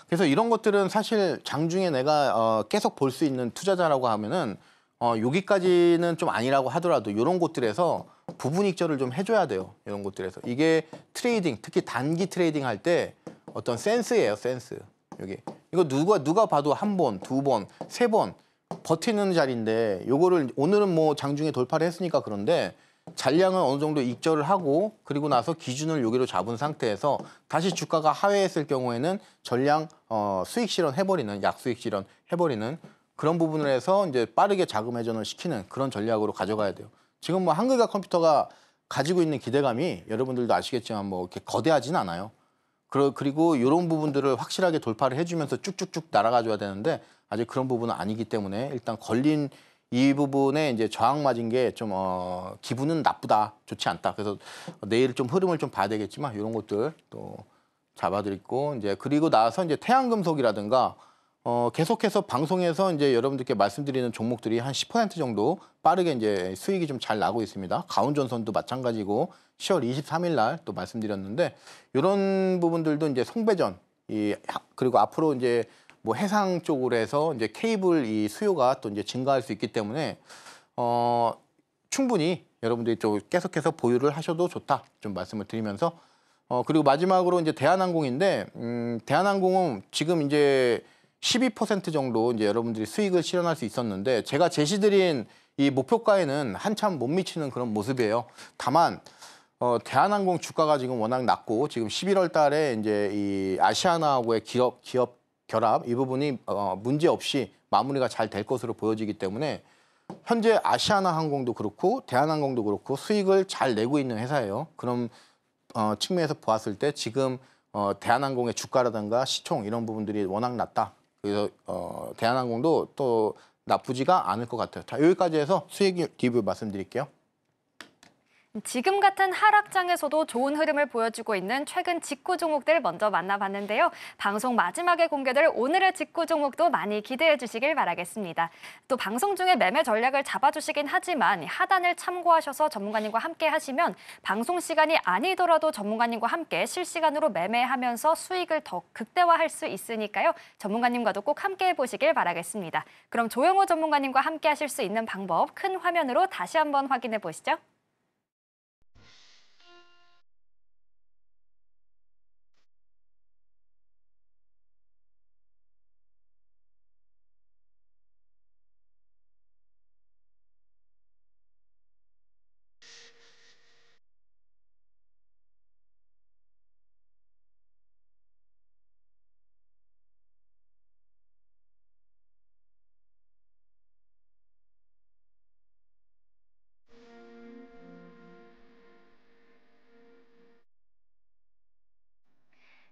그래서 이런 것들은 사실 장중에 내가 어, 계속 볼 수 있는 투자자라고 하면은 어, 여기까지는 좀 아니라고 하더라도 이런 곳들에서 부분익절을 좀 해줘야 돼요. 이런 곳들에서 이게 트레이딩 특히 단기 트레이딩 할 때 어떤 센스예요, 센스. 여기 이거 누가 누가 봐도 한 번, 두 번, 세 번 버티는 자리인데 요거를 오늘은 뭐 장중에 돌파를 했으니까 그런데 잔량은 어느 정도 익절을 하고 그리고 나서 기준을 여기로 잡은 상태에서 다시 주가가 하회했을 경우에는 전량 어, 수익 실현 해버리는 약 수익 실현 해버리는 그런 부분을 해서 이제 빠르게 자금 회전을 시키는 그런 전략으로 가져가야 돼요. 지금 뭐 한글과 컴퓨터가 가지고 있는 기대감이 여러분들도 아시겠지만 뭐 이렇게 거대하진 않아요. 그리고 이런 부분들을 확실하게 돌파를 해주면서 쭉쭉쭉 날아가줘야 되는데 아직 그런 부분은 아니기 때문에 일단 걸린 이 부분에 이제 저항 맞은 게 좀 어, 기분은 나쁘다, 좋지 않다. 그래서 내일 좀 흐름을 좀 봐야 되겠지만 이런 것들 또 잡아드리고 이제 그리고 나서 이제 태양금속이라든가 어, 계속해서 방송에서 이제 여러분들께 말씀드리는 종목들이 한 10% 정도 빠르게 이제 수익이 좀 잘 나고 있습니다. 가온전선도 마찬가지고 10월 23일 날 또 말씀드렸는데 이런 부분들도 이제 송배전 이 그리고 앞으로 이제 뭐 해상 쪽으로 해서 이제 케이블 이 수요가 또 이제 증가할 수 있기 때문에 어 충분히 여러분들이 좀 계속해서 보유를 하셔도 좋다 좀 말씀을 드리면서 어 그리고 마지막으로 이제 대한항공인데 음 대한항공은 지금 이제 12% 정도 이제 여러분들이 수익을 실현할 수 있었는데 제가 제시드린 이 목표가에는 한참 못 미치는 그런 모습이에요. 다만 어, 대한항공 주가가 지금 워낙 낮고 지금 11월 달에 이제 이 아시아나하고의 기업 기업 결합 이 부분이 어, 문제 없이 마무리가 잘 될 것으로 보여지기 때문에 현재 아시아나 항공도 그렇고 대한항공도 그렇고 수익을 잘 내고 있는 회사예요. 그럼 어, 측면에서 보았을 때 지금 어, 대한항공의 주가라든가 시총 이런 부분들이 워낙 낮다. 그래서 어, 대한항공도 또 나쁘지가 않을 것 같아요. 자, 여기까지 해서 수익 리뷰 말씀드릴게요. 지금 같은 하락장에서도 좋은 흐름을 보여주고 있는 최근 직구 종목들 먼저 만나봤는데요. 방송 마지막에 공개될 오늘의 직구 종목도 많이 기대해 주시길 바라겠습니다. 또 방송 중에 매매 전략을 잡아주시긴 하지만 하단을 참고하셔서 전문가님과 함께 하시면 방송 시간이 아니더라도 전문가님과 함께 실시간으로 매매하면서 수익을 더 극대화할 수 있으니까요. 전문가님과도 꼭 함께 해보시길 바라겠습니다. 그럼 조영호 전문가님과 함께 하실 수 있는 방법 큰 화면으로 다시 한번 확인해 보시죠.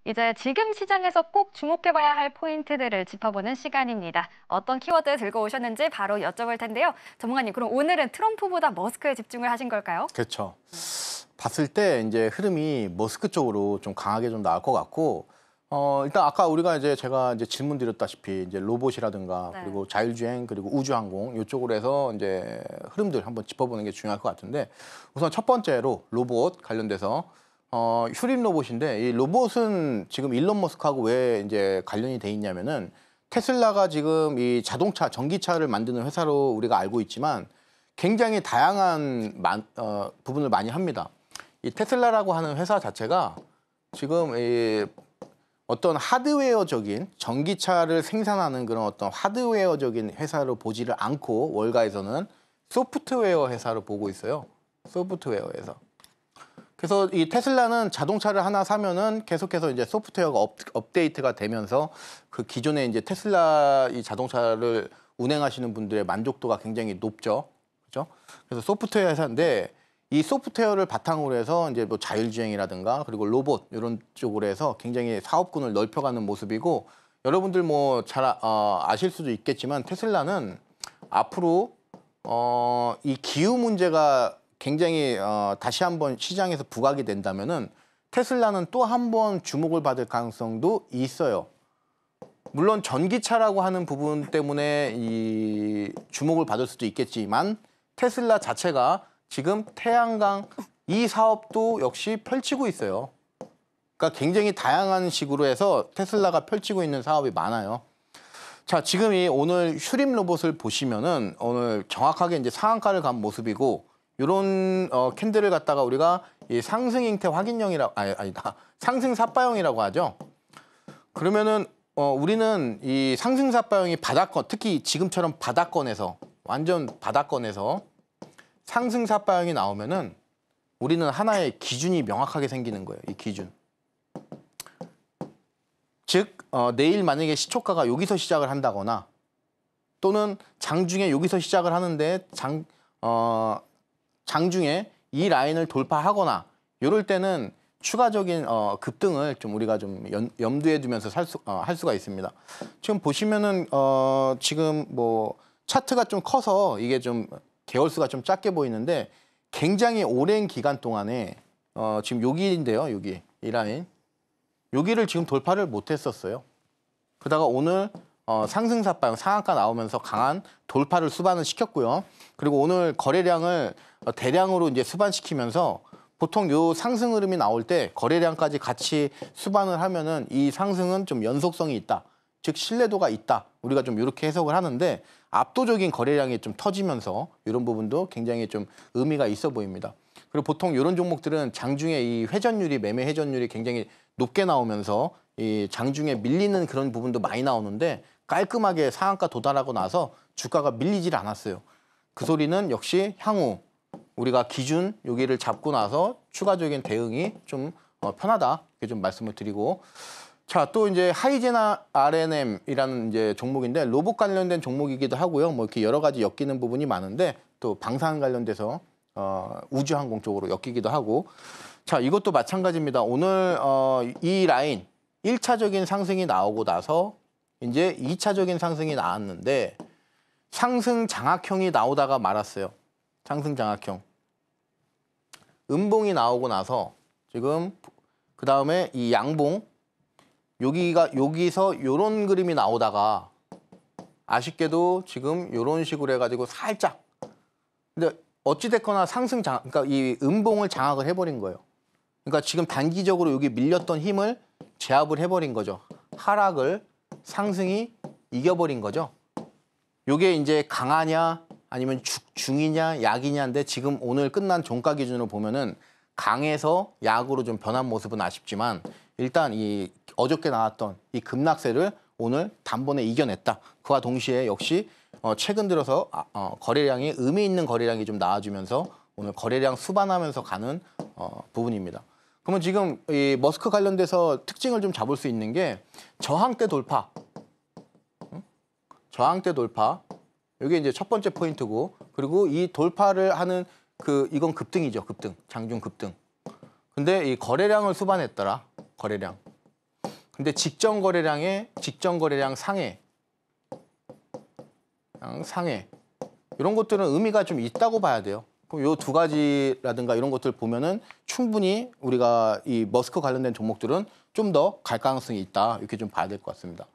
이제 지금 시장에서 꼭 주목해봐야 할 포인트들을 짚어보는 시간입니다. 어떤 키워드 들고 오셨는지 바로 여쭤볼 텐데요. 전문가님, 그럼 오늘은 트럼프보다 머스크에 집중을 하신 걸까요? 그렇죠. 봤을 때 이제 흐름이 머스크 쪽으로 좀 강하게 좀 나올 것 같고 어, 일단 아까 우리가 이제 제가 이제 질문 드렸다시피 이제 로봇이라든가 네. 그리고 자율주행 그리고 우주항공 이쪽으로 해서 이제 흐름들 한번 짚어보는 게 중요할 것 같은데 우선 첫 번째로 로봇 관련돼서 어, 휴림 로봇인데 이 로봇은 지금 일론 머스크하고 왜 이제 관련이 돼 있냐면은 테슬라가 지금 이 자동차, 전기차를 만드는 회사로 우리가 알고 있지만 굉장히 다양한 만, 어, 부분을 많이 합니다. 이 테슬라라고 하는 회사 자체가 지금 이 어떤 하드웨어적인 전기차를 생산하는 그런 어떤 하드웨어적인 회사로 보지를 않고 월가에서는 소프트웨어 회사로 보고 있어요. 소프트웨어 에서 그래서 이 테슬라는 자동차를 하나 사면은 계속해서 이제 소프트웨어가 업, 업 데이트가 되면서 그 기존에 이제 테슬라 이 자동차를 운행하시는 분들의 만족도가 굉장히 높죠. 그죠? 그래서 소프트웨어 회사인데 이 소프트웨어를 바탕으로 해서 이제 뭐 자율주행이라든가 그리고 로봇 이런 쪽으로 해서 굉장히 사업군을 넓혀가는 모습이고 여러분들 뭐 잘 아, 어, 아실 수도 있겠지만 테슬라는 앞으로 어, 이 기후 문제가 굉장히 어, 다시 한번 시장에서 부각이 된다면은 테슬라는 또 한 번 주목을 받을 가능성도 있어요. 물론 전기차라고 하는 부분 때문에 이 주목을 받을 수도 있겠지만 테슬라 자체가 지금 태양광 이 사업도 역시 펼치고 있어요. 그러니까 굉장히 다양한 식으로 해서 테슬라가 펼치고 있는 사업이 많아요. 자, 지금 이 오늘 슈림 로봇을 보시면은 오늘 정확하게 이제 상한가를 간 모습이고 요런 어, 캔들을 갖다가 우리가 이 상승 행태 확인형이라 아니, 아니다 상승 삽바형이라고 하죠. 그러면은 어, 우리는 이 상승 삽바형이 바닥권 특히 지금처럼 바닥권에서 완전 바닥권에서 상승 삽바형이 나오면은 우리는 하나의 기준이 명확하게 생기는 거예요. 이 기준. 즉 어, 내일 만약에 시초가가 여기서 시작을 한다거나 또는 장중에 여기서 시작을 하는데 장 어, 장중에 이 라인을 돌파하거나 이럴 때는 추가적인 어, 급등을 좀 우리가 좀 염, 두에 두면서 살 수, 어, 할 수가 있습니다. 지금 보시면은 어, 지금 뭐 차트가 좀 커서 이게 좀 개월수가 좀 작게 보이는데 굉장히 오랜 기간 동안에 어, 지금 여기인데요, 여기 이 라인 여기를 지금 돌파를 못했었어요. 그러다가 오늘 어, 상승사방 상한가 나오면서 강한 돌파를 수반을 시켰고요. 그리고 오늘 거래량을 어, 대량으로 이제 수반시키면서 보통 요 상승 흐름이 나올 때 거래량까지 같이 수반을 하면은 이 상승은 좀 연속성이 있다. 즉 신뢰도가 있다. 우리가 좀 이렇게 해석을 하는데 압도적인 거래량이 좀 터지면서 이런 부분도 굉장히 좀 의미가 있어 보입니다. 그리고 보통 이런 종목들은 장중에 이 회전율이 매매 회전율이 굉장히 높게 나오면서 이 장중에 밀리는 그런 부분도 많이 나오는데 깔끔하게 상한가 도달하고 나서 주가가 밀리질 않았어요. 그 소리는 역시 향후 우리가 기준 여기를 잡고 나서 추가적인 대응이 좀 어, 편하다 이렇게 좀 말씀을 드리고 자, 또 이제 하이제나 RNM이라는 이제 종목인데 로봇 관련된 종목이기도 하고요. 뭐 이렇게 여러 가지 엮이는 부분이 많은데 또 방산 관련돼서 어, 우주항공 쪽으로 엮이기도 하고 자, 이것도 마찬가지입니다. 오늘 어, 이 라인 1차적인 상승이 나오고 나서 이제 2차적인 상승이 나왔는데 상승 장악형이 나오다가 말았어요. 상승 장악형. 음봉이 나오고 나서 지금 그 다음에 이 양봉 여기가 여기서 요런 그림이 나오다가 아쉽게도 지금 요런 식으로 해가지고 살짝 근데 어찌됐거나 상승 장 그러니까 이 음봉을 장악을 해버린 거예요. 그러니까 지금 단기적으로 여기 밀렸던 힘을 제압을 해버린 거죠. 하락을 상승이 이겨버린 거죠. 요게 이제 강하냐 아니면 죽, 중이냐 약이냐인데 지금 오늘 끝난 종가 기준으로 보면은 강에서 약으로 좀 변한 모습은 아쉽지만 일단 이 어저께 나왔던 이 급락세를 오늘 단번에 이겨냈다. 그와 동시에 역시 어, 최근 들어서 아, 어, 거래량이 의미 있는 거래량이 좀 나와주면서 오늘 거래량 수반하면서 가는 어, 부분입니다. 그러면 지금 이 머스크 관련돼서 특징을 좀 잡을 수 있는 게 저항대 돌파. 저항대 돌파. 이게 이제 첫 번째 포인트고 그리고 이 돌파를 하는 그 이건 급등이죠. 급등. 장중 급등. 근데 이 거래량을 수반했더라. 거래량. 근데 직전 거래량에 직전 거래량 상해. 상해. 이런 것들은 의미가 좀 있다고 봐야 돼요. 그럼 요 두 가지라든가 이런 것들 보면은 충분히 우리가 이 머스크 관련된 종목들은 좀 더 갈 가능성이 있다 이렇게 좀 봐야 될 것 같습니다.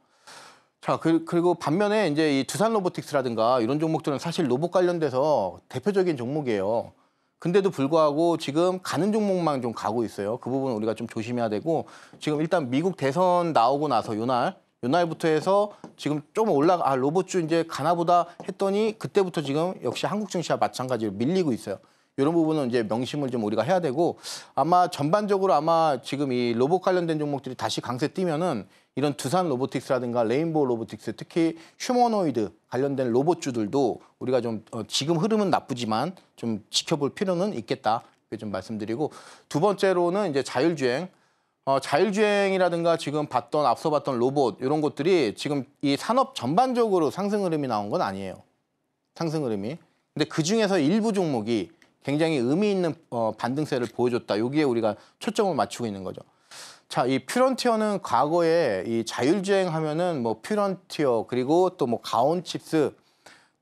자 그, 리고 반면에 이제 이 두산 로보틱스라든가 이런 종목들은 사실 로봇 관련돼서 대표적인 종목이에요. 근데도 불구하고 지금 가는 종목만 좀 가고 있어요. 그 부분은 우리가 좀 조심해야 되고 지금 일단 미국 대선 나오고 나서 요날 요날부터 해서 지금 좀 올라가 아 로봇주 이제 가나보다 했더니 그때부터 지금 역시 한국 증시와 마찬가지로 밀리고 있어요. 이런 부분은 이제 명심을 좀 우리가 해야 되고 아마 전반적으로 아마 지금 이 로봇 관련된 종목들이 다시 강세 뛰면은 이런 두산 로보틱스라든가 레인보우 로보틱스 특히 휴머노이드 관련된 로봇주들도 우리가 좀 어, 지금 흐름은 나쁘지만 좀 지켜볼 필요는 있겠다. 좀 말씀드리고 두 번째로는 이제 자율주행 어, 자율주행이라든가 지금 봤던 앞서 봤던 로봇 이런 것들이 지금 이 산업 전반적으로 상승 흐름이 나온 건 아니에요. 상승 흐름이. 근데 그중에서 일부 종목이 굉장히 의미 있는 어, 반등세를 보여줬다. 여기에 우리가 초점을 맞추고 있는 거죠. 자, 이 퓨런티어는 과거에 이 자율주행 하면은 뭐 퓨런티어 그리고 또 뭐 가온칩스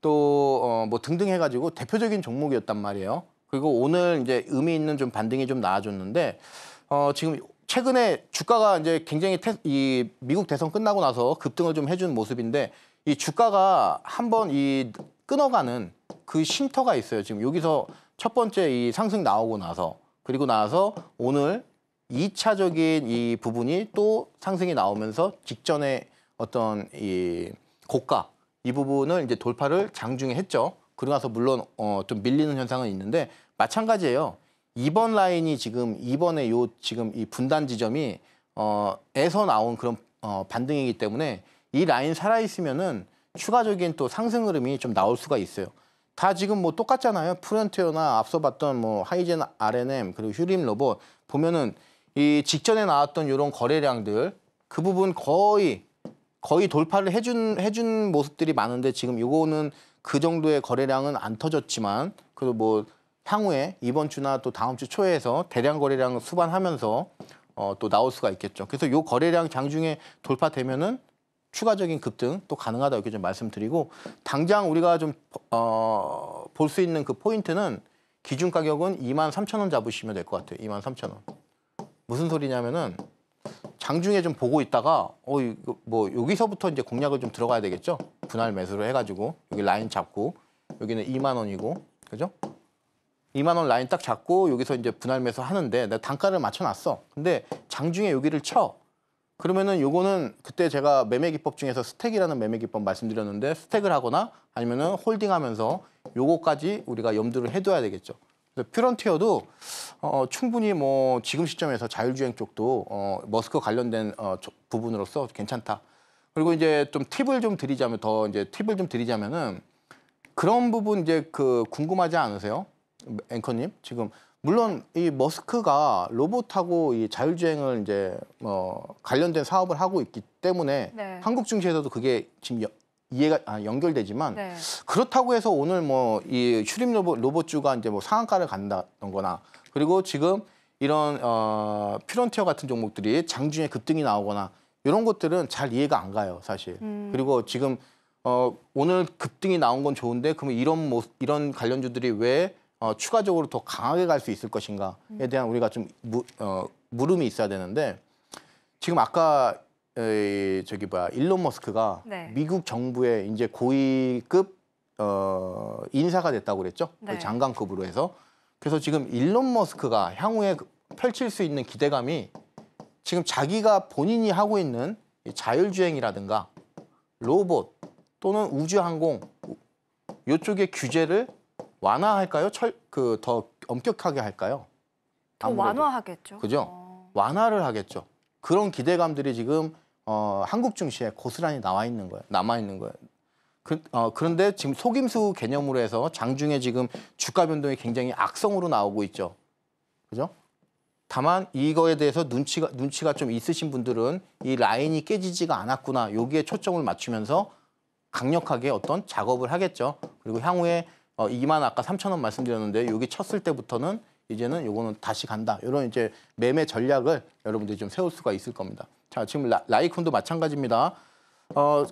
또뭐 어, 뭐 등등 해가지고 대표적인 종목이었단 말이에요. 그리고 오늘 이제 의미 있는 좀 반등이 좀나아졌는데 어, 지금 최근에 주가가 이제 굉장히 태, 이 미국 대선 끝나고 나서 급등을 좀 해준 모습인데 이 주가가 한번 이 끊어가는 그 쉼터가 있어요. 지금 여기서 첫 번째 이 상승 나오고 나서 그리고 나서 오늘 2차적인 이 부분이 또 상승이 나오면서 직전에 어떤 이 고가 이 부분을 이제 돌파를 장중에 했죠. 그러고 나서 물론 어 좀 밀리는 현상은 있는데 마찬가지예요. 2번 라인이 지금 2번의 요 지금 이 분단 지점이 어 에서 나온 그런 어 반등이기 때문에 이 라인 살아 있으면은 추가적인 또 상승 흐름이 좀 나올 수가 있어요. 다 지금 뭐 똑같잖아요. 프렌테어나 앞서 봤던 뭐 하이젠 R&M 그리고 휴림 로봇 보면은 이 직전에 나왔던 요런 거래량들 그 부분 거의 거의 돌파를 해준 해준 모습들이 많은데 지금 요거는그 정도의 거래량은 안 터졌지만 그래도 뭐 향후에 이번 주나 또 다음 주 초에서 대량 거래량 수반하면서 어, 또 나올 수가 있겠죠. 그래서 요 거래량 장중에 돌파되면은 추가적인 급등 또 가능하다 이렇게 좀 말씀드리고 당장 우리가 좀어볼 수 있는 그 포인트는 기준 가격은 2만 3천 원 잡으시면 될 것 같아요. 2만 3천 원. 무슨 소리냐면은 장중에 좀 보고 있다가 어 이거 뭐 여기서부터 이제 공략을 좀 들어가야 되겠죠. 분할 매수를 해가지고 여기 라인 잡고 여기는 2만 원이고 그죠? 2만원 라인 딱 잡고 여기서 이제 분할 매수 하는데 내가 단가를 맞춰놨어. 근데 장중에 여기를 쳐. 그러면은 요거는 그때 제가 매매 기법 중에서 스택이라는 매매 기법 말씀드렸는데 스택을 하거나 아니면은 홀딩하면서 요거까지 우리가 염두를 해둬야 되겠죠. 그래서 퓨런티어도 어, 충분히 뭐 지금 시점에서 자율주행 쪽도 어, 머스크 관련된 어, 부분으로서 괜찮다. 그리고 이제 좀 팁을 좀 드리자면 더 이제 팁을 좀 드리자면은 그런 부분 이제 그 궁금하지 않으세요? 앵커님 지금 물론 이 머스크가 로봇하고 이 자율주행을 이제 뭐 관련된 사업을 하고 있기 때문에 네. 한국 증시에서도 그게 지금 여, 이해가 아, 연결되지만 네. 그렇다고 해서 오늘 뭐 이 슈림 로봇, 로봇주가 이제 뭐 상한가를 간다던거나 그리고 지금 이런 어, 퓨런티어 같은 종목들이 장중에 급등이 나오거나 이런 것들은 잘 이해가 안 가요 사실 음. 그리고 지금 어, 오늘 급등이 나온 건 좋은데 그러면 이런 뭐 이런 관련주들이 왜 어, 추가적으로 더 강하게 갈 수 있을 것인가에 대한 우리가 좀 무, 어, 물음이 있어야 되는데 지금 아까 에, 저기 뭐야 일론 머스크가 네. 미국 정부의 이제 고위급 어, 인사가 됐다고 그랬죠 네. 장관급으로 해서 그래서 지금 일론 머스크가 향후에 그 펼칠 수 있는 기대감이 지금 자기가 본인이 하고 있는 자율주행이라든가 로봇 또는 우주항공 요쪽의 규제를 완화할까요? 철 그 더 엄격하게 할까요? 더 아무래도. 완화하겠죠. 그죠? 어. 완화를 하겠죠. 그런 기대감들이 지금 어, 한국 증시에 고스란히 나와 있는 거예요. 남아 있는 거예요. 그, 어, 그런데 지금 속임수 개념으로 해서 장중에 지금 주가 변동이 굉장히 악성으로 나오고 있죠. 그죠? 다만 이거에 대해서 눈치가 눈치가 좀 있으신 분들은 이 라인이 깨지지가 않았구나 여기에 초점을 맞추면서 강력하게 어떤 작업을 하겠죠. 그리고 향후에 어, 2만 아까 3천 원 말씀드렸는데 여기 쳤을 때부터는 이제는 요거는 다시 간다. 이런 이제 매매 전략을 여러분들이 좀 세울 수가 있을 겁니다. 자, 지금 라, 이콘도 마찬가지입니다. 어,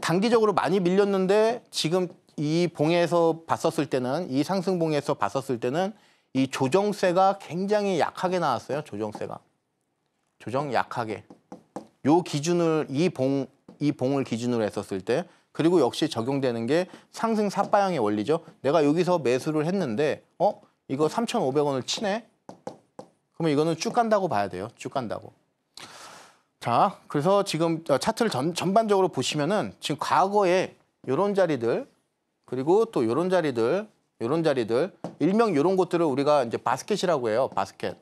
단기적으로 많이 밀렸는데 지금 이 봉에서 봤었을 때는 이 상승봉에서 봤었을 때는 이 조정세가 굉장히 약하게 나왔어요. 조정세가. 조정 약하게. 요 기준을 이 봉 이 봉을 기준으로 했었을 때 그리고 역시 적용되는 게 상승 삭방양의 원리죠. 내가 여기서 매수를 했는데 어? 이거 3,500원을 치네? 그러면 이거는 쭉 간다고 봐야 돼요. 쭉 간다고. 자, 그래서 지금 차트를 전, 전반적으로 보시면은 지금 과거에 이런 자리들 그리고 또 이런 자리들 이런 자리들 일명 이런 곳들을 우리가 이제 바스켓이라고 해요. 바스켓.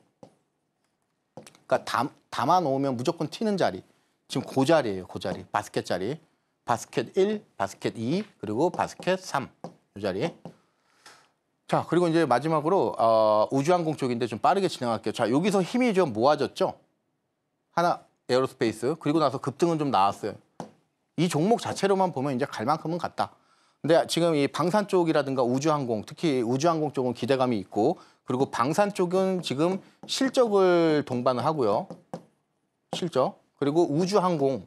그러니까 담, 담아 놓으면 무조건 튀는 자리. 지금 고 자리예요. 고 자리. 바스켓 자리. 바스켓 1, 바스켓 2, 그리고 바스켓 3. 이 자리에. 자, 그리고 이제 마지막으로 어, 우주항공 쪽인데 좀 빠르게 진행할게요. 자, 여기서 힘이 좀 모아졌죠? 하나, 에어로스페이스. 그리고 나서 급등은 좀 나왔어요. 이 종목 자체로만 보면 이제 갈 만큼은 갔다. 근데 지금 이 방산 쪽이라든가 우주항공, 특히 우주항공 쪽은 기대감이 있고 그리고 방산 쪽은 지금 실적을 동반 하고요. 실적. 그리고 우주항공,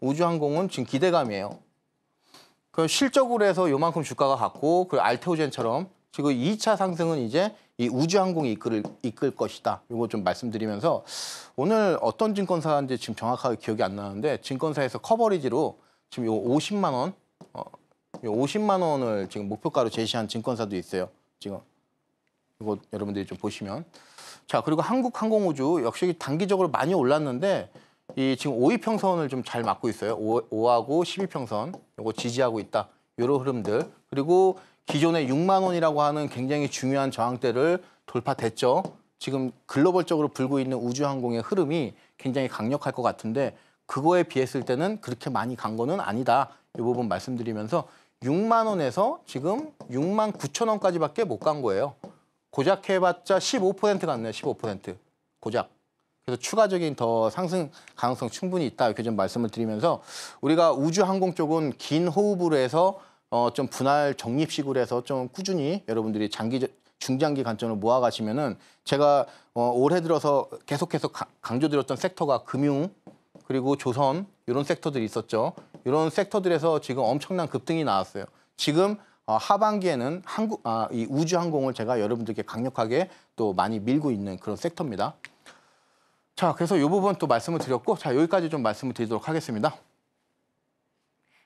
우주항공은 지금 기대감이에요. 그 실적으로 해서 요만큼 주가가 갔고 그 알테오젠처럼 지금 2차 상승은 이제 이 우주항공이 이끌, 이끌 것이다. 이거 좀 말씀드리면서 오늘 어떤 증권사인지 지금 정확하게 기억이 안 나는데 증권사에서 커버리지로 지금 요 50만 원, 어, 요 50만 원을 지금 목표가로 제시한 증권사도 있어요. 지금 이거 여러분들이 좀 보시면 자 그리고 한국항공우주 역시 단기적으로 많이 올랐는데 이 지금 5위평선을 좀 잘 맞고 있어요. 5, 하고 12평선 요거 지지하고 있다. 요런 흐름들. 그리고 기존에 6만 원이라고 하는 굉장히 중요한 저항대를 돌파됐죠. 지금 글로벌적으로 불고 있는 우주항공의 흐름이 굉장히 강력할 것 같은데 그거에 비했을 때는 그렇게 많이 간 거는 아니다. 이 부분 말씀드리면서 6만 원에서 지금 6만 9천 원까지밖에 못 간 거예요. 고작 해봤자 15% 갔네요. 15% 고작. 그래서 추가적인 더 상승 가능성 충분히 있다 이렇게 좀 말씀을 드리면서 우리가 우주항공 쪽은 긴 호흡으로 해서 어, 좀 분할 적립식으로 해서 좀 꾸준히 여러분들이 장기 중장기 관점을 모아가시면은 제가 어, 올해 들어서 계속해서 강조드렸던 섹터가 금융 그리고 조선 이런 섹터들이 있었죠. 이런 섹터들에서 지금 엄청난 급등이 나왔어요. 지금 어, 하반기에는 한국 아, 이 우주항공을 제가 여러분들께 강력하게 또 많이 밀고 있는 그런 섹터입니다. 자, 그래서 이 부분 또 말씀을 드렸고, 자, 여기까지 좀 말씀을 드리도록 하겠습니다.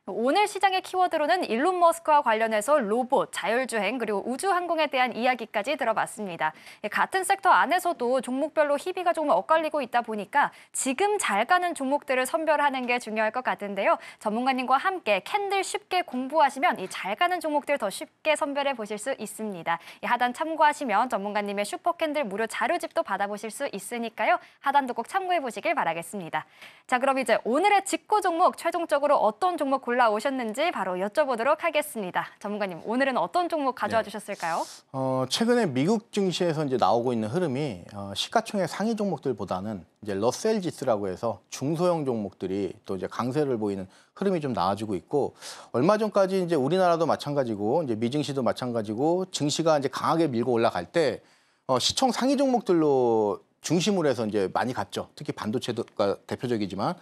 오늘 시장의 키워드로는 일론 머스크와 관련해서 로봇, 자율주행 그리고 우주항공에 대한 이야기까지 들어봤습니다. 예, 같은 섹터 안에서도 종목별로 희비가 조금 엇갈리고 있다 보니까 지금 잘 가는 종목들을 선별하는 게 중요할 것 같은데요. 전문가님과 함께 캔들 쉽게 공부하시면 이 잘 가는 종목들 더 쉽게 선별해 보실 수 있습니다. 하단 참고하시면 전문가님의 슈퍼캔들 무료 자료집도 받아보실 수 있으니까요. 하단도 꼭 참고해 보시길 바라겠습니다. 자 그럼 이제 오늘의 직구 종목 최종적으로 어떤 종목 골 골라오셨는지 바로 여쭤보도록 하겠습니다. 전문가님, 오늘은 어떤 종목 가져와 네. 주셨을까요? 어, 최근에 미국 증시에서 이제 나오고 있는 흐름이 어, 시가총액 상위 종목들보다는 이제 러셀 지스라고 해서 중소형 종목들이 또 이제 강세를 보이는 흐름이 좀 나아지고 있고 얼마 전까지 이제 우리나라도 마찬가지고 이제 미증시도 마찬가지고 증시가 이제 강하게 밀고 올라갈 때 어, 시총 상위 종목들로 중심으로 해서 이제 많이 갔죠. 특히 반도체가 대표적이지만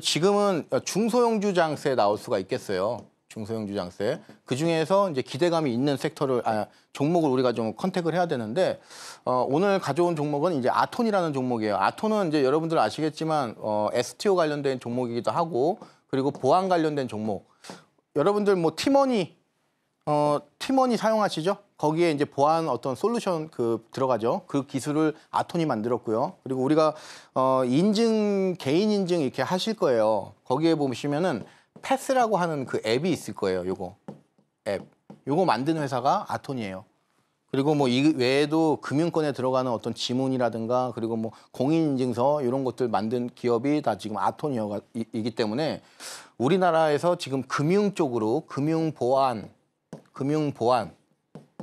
지금은 중소형주 장세에 나올 수가 있겠어요. 중소형주 장세. 그 중에서 이제 기대감이 있는 섹터를 아, 종목을 우리가 좀 컨택을 해야 되는데 어, 오늘 가져온 종목은 이제 아톤이라는 종목이에요. 아톤은 이제 여러분들 아시겠지만 어, STO 관련된 종목이기도 하고 그리고 보안 관련된 종목. 여러분들 뭐 팀원이 어, 팀원이 사용하시죠? 거기에 이제 보안 어떤 솔루션 그 들어가죠. 그 기술을 아톤이 만들었고요. 그리고 우리가 어, 인증 개인 인증 이렇게 하실 거예요. 거기에 보시면은 패스라고 하는 그 앱이 있을 거예요. 요거 앱. 요거 만든 회사가 아톤이에요. 그리고 뭐 이 외에도 금융권에 들어가는 어떤 지문이라든가 그리고 뭐 공인인증서 이런 것들 만든 기업이 다 지금 아톤이기 어가 때문에 우리나라에서 지금 금융 쪽으로 금융 보안 금융 보안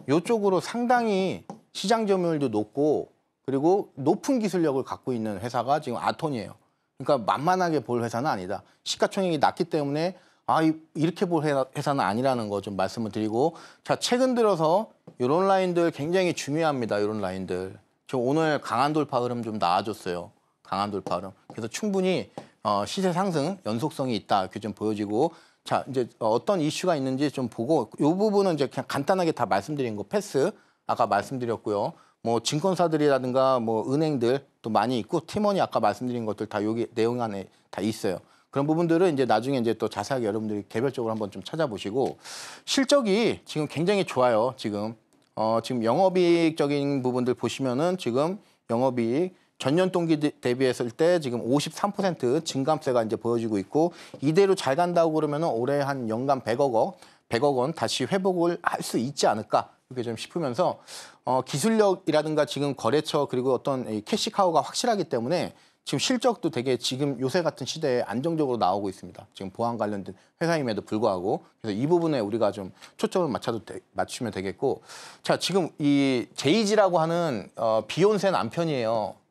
이쪽으로 상당히 시장 점유율도 높고 그리고 높은 기술력을 갖고 있는 회사가 지금 아톤이에요. 그러니까 만만하게 볼 회사는 아니다. 시가총액이 낮기 때문에 아 이렇게 볼 회사는 아니라는 거 좀 말씀을 드리고 자 최근 들어서 이런 라인들 굉장히 중요합니다. 이런 라인들 저 오늘 강한 돌파 흐름 좀나아졌어요 강한 돌파 흐름 그래서 충분히 어, 시세 상승 연속성이 있다 이렇게 좀 보여지고 자, 이제 어떤 이슈가 있는지 좀 보고 이 부분은 이제 그냥 간단하게 다 말씀드린 거 패스 아까 말씀드렸고요. 뭐 증권사들이라든가 뭐 은행들 또 많이 있고 팀원이 아까 말씀드린 것들 다 여기 내용 안에 다 있어요. 그런 부분들은 이제 나중에 이제 또 자세하게 여러분들이 개별적으로 한번 좀 찾아보시고 실적이 지금 굉장히 좋아요. 지금 어 지금 영업이익적인 부분들 보시면은 지금 영업이익 전년 동기 대비했을 때 지금 53% 증감세가 이제 보여지고 있고 이대로 잘 간다고 그러면 올해 한 연간 100억 원, 100억 원 다시 회복을 할 수 있지 않을까 이렇게 좀 싶으면서 어, 기술력이라든가 지금 거래처 그리고 어떤 캐시카우가 확실하기 때문에 지금 실적도 되게 지금 요새 같은 시대에 안정적으로 나오고 있습니다. 지금 보안 관련된 회사임에도 불구하고 그래서 이 부분에 우리가 좀 초점을 맞춰도 되, 맞추면 되겠고 자 지금 이 제이지라고 하는 어, 비욘세 남편이에요.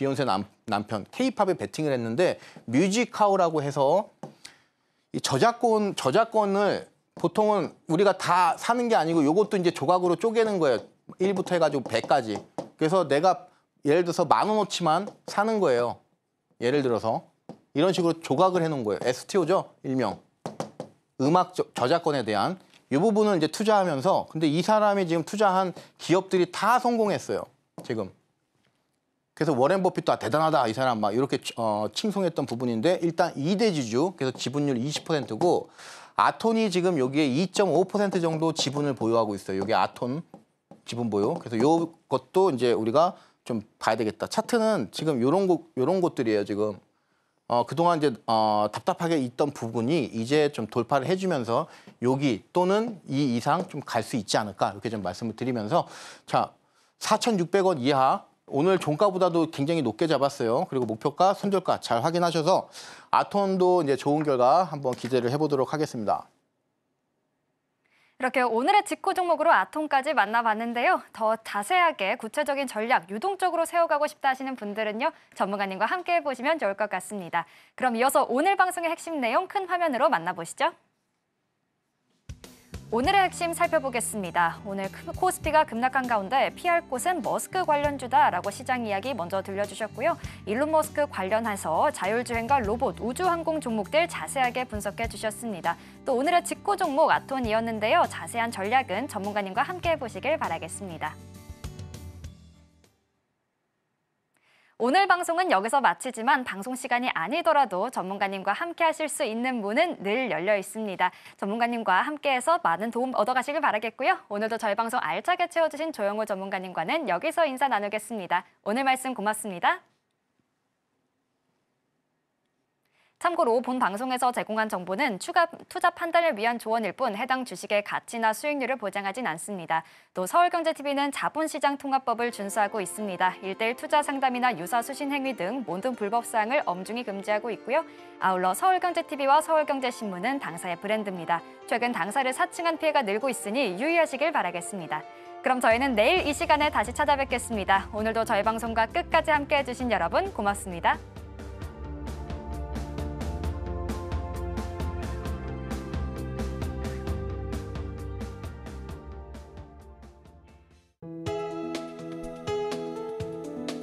비욘세 남, 남편 케이팝에 베팅을 했는데 뮤지카우라고 해서 이 저작권 저작권을 보통은 우리가 다 사는 게 아니고 요것도 이제 조각으로 쪼개는 거예요. 1부터 해가지고 100까지. 그래서 내가 예를 들어서 만 원어치만 사는 거예요. 예를 들어서 이런 식으로 조각을 해놓은 거예요. STO죠 일명 음악 저, 저작권에 대한 이 부분을 이제 투자하면서 근데 이 사람이 지금 투자한 기업들이 다 성공했어요. 지금 그래서 워렌 버핏도 아, 대단하다 이 사람 막 이렇게 어, 칭송했던 부분인데 일단 2대지주 그래서 지분율 20%고 아톤이 지금 여기에 2.5% 정도 지분을 보유하고 있어요. 이게 아톤 지분 보유. 그래서 요것도 이제 우리가 좀 봐야 되겠다. 차트는 지금 요런 곳 요런 곳들이에요, 지금. 어, 그동안 이제 어, 답답하게 있던 부분이 이제 좀 돌파를 해주면서 여기 또는 이 이상 좀 갈 수 있지 않을까 이렇게 좀 말씀을 드리면서 자 4,600원 이하 오늘 종가보다도 굉장히 높게 잡았어요. 그리고 목표가, 손절가 잘 확인하셔서 아톤도 이제 좋은 결과 한번 기대를 해보도록 하겠습니다. 이렇게 오늘의 직후 종목으로 아톰까지 만나봤는데요. 더 자세하게 구체적인 전략, 유동적으로 세워가고 싶다 하시는 분들은요. 전문가님과 함께 해보시면 좋을 것 같습니다. 그럼 이어서 오늘 방송의 핵심 내용 큰 화면으로 만나보시죠. 오늘의 핵심 살펴보겠습니다. 오늘 코스피가 급락한 가운데 피할 곳은 머스크 관련주다라고 시장 이야기 먼저 들려주셨고요. 일론 머스크 관련해서 자율주행과 로봇, 우주항공 종목들 자세하게 분석해 주셨습니다. 또 오늘의 직구 종목 아톤이었는데요. 자세한 전략은 전문가님과 함께 보시길 바라겠습니다. 오늘 방송은 여기서 마치지만 방송 시간이 아니더라도 전문가님과 함께 하실 수 있는 문은 늘 열려 있습니다. 전문가님과 함께해서 많은 도움 얻어가시길 바라겠고요. 오늘도 저희 방송 알차게 채워주신 조영호 전문가님과는 여기서 인사 나누겠습니다. 오늘 말씀 고맙습니다. 참고로 본 방송에서 제공한 정보는 추가 투자 판단을 위한 조언일 뿐 해당 주식의 가치나 수익률을 보장하진 않습니다. 또 서울경제TV는 자본시장 통합법을 준수하고 있습니다. 일대일 투자 상담이나 유사 수신 행위 등 모든 불법 사항을 엄중히 금지하고 있고요. 아울러 서울경제TV와 서울경제신문은 당사의 브랜드입니다. 최근 당사를 사칭한 피해가 늘고 있으니 유의하시길 바라겠습니다. 그럼 저희는 내일 이 시간에 다시 찾아뵙겠습니다. 오늘도 저희 방송과 끝까지 함께해 주신 여러분 고맙습니다.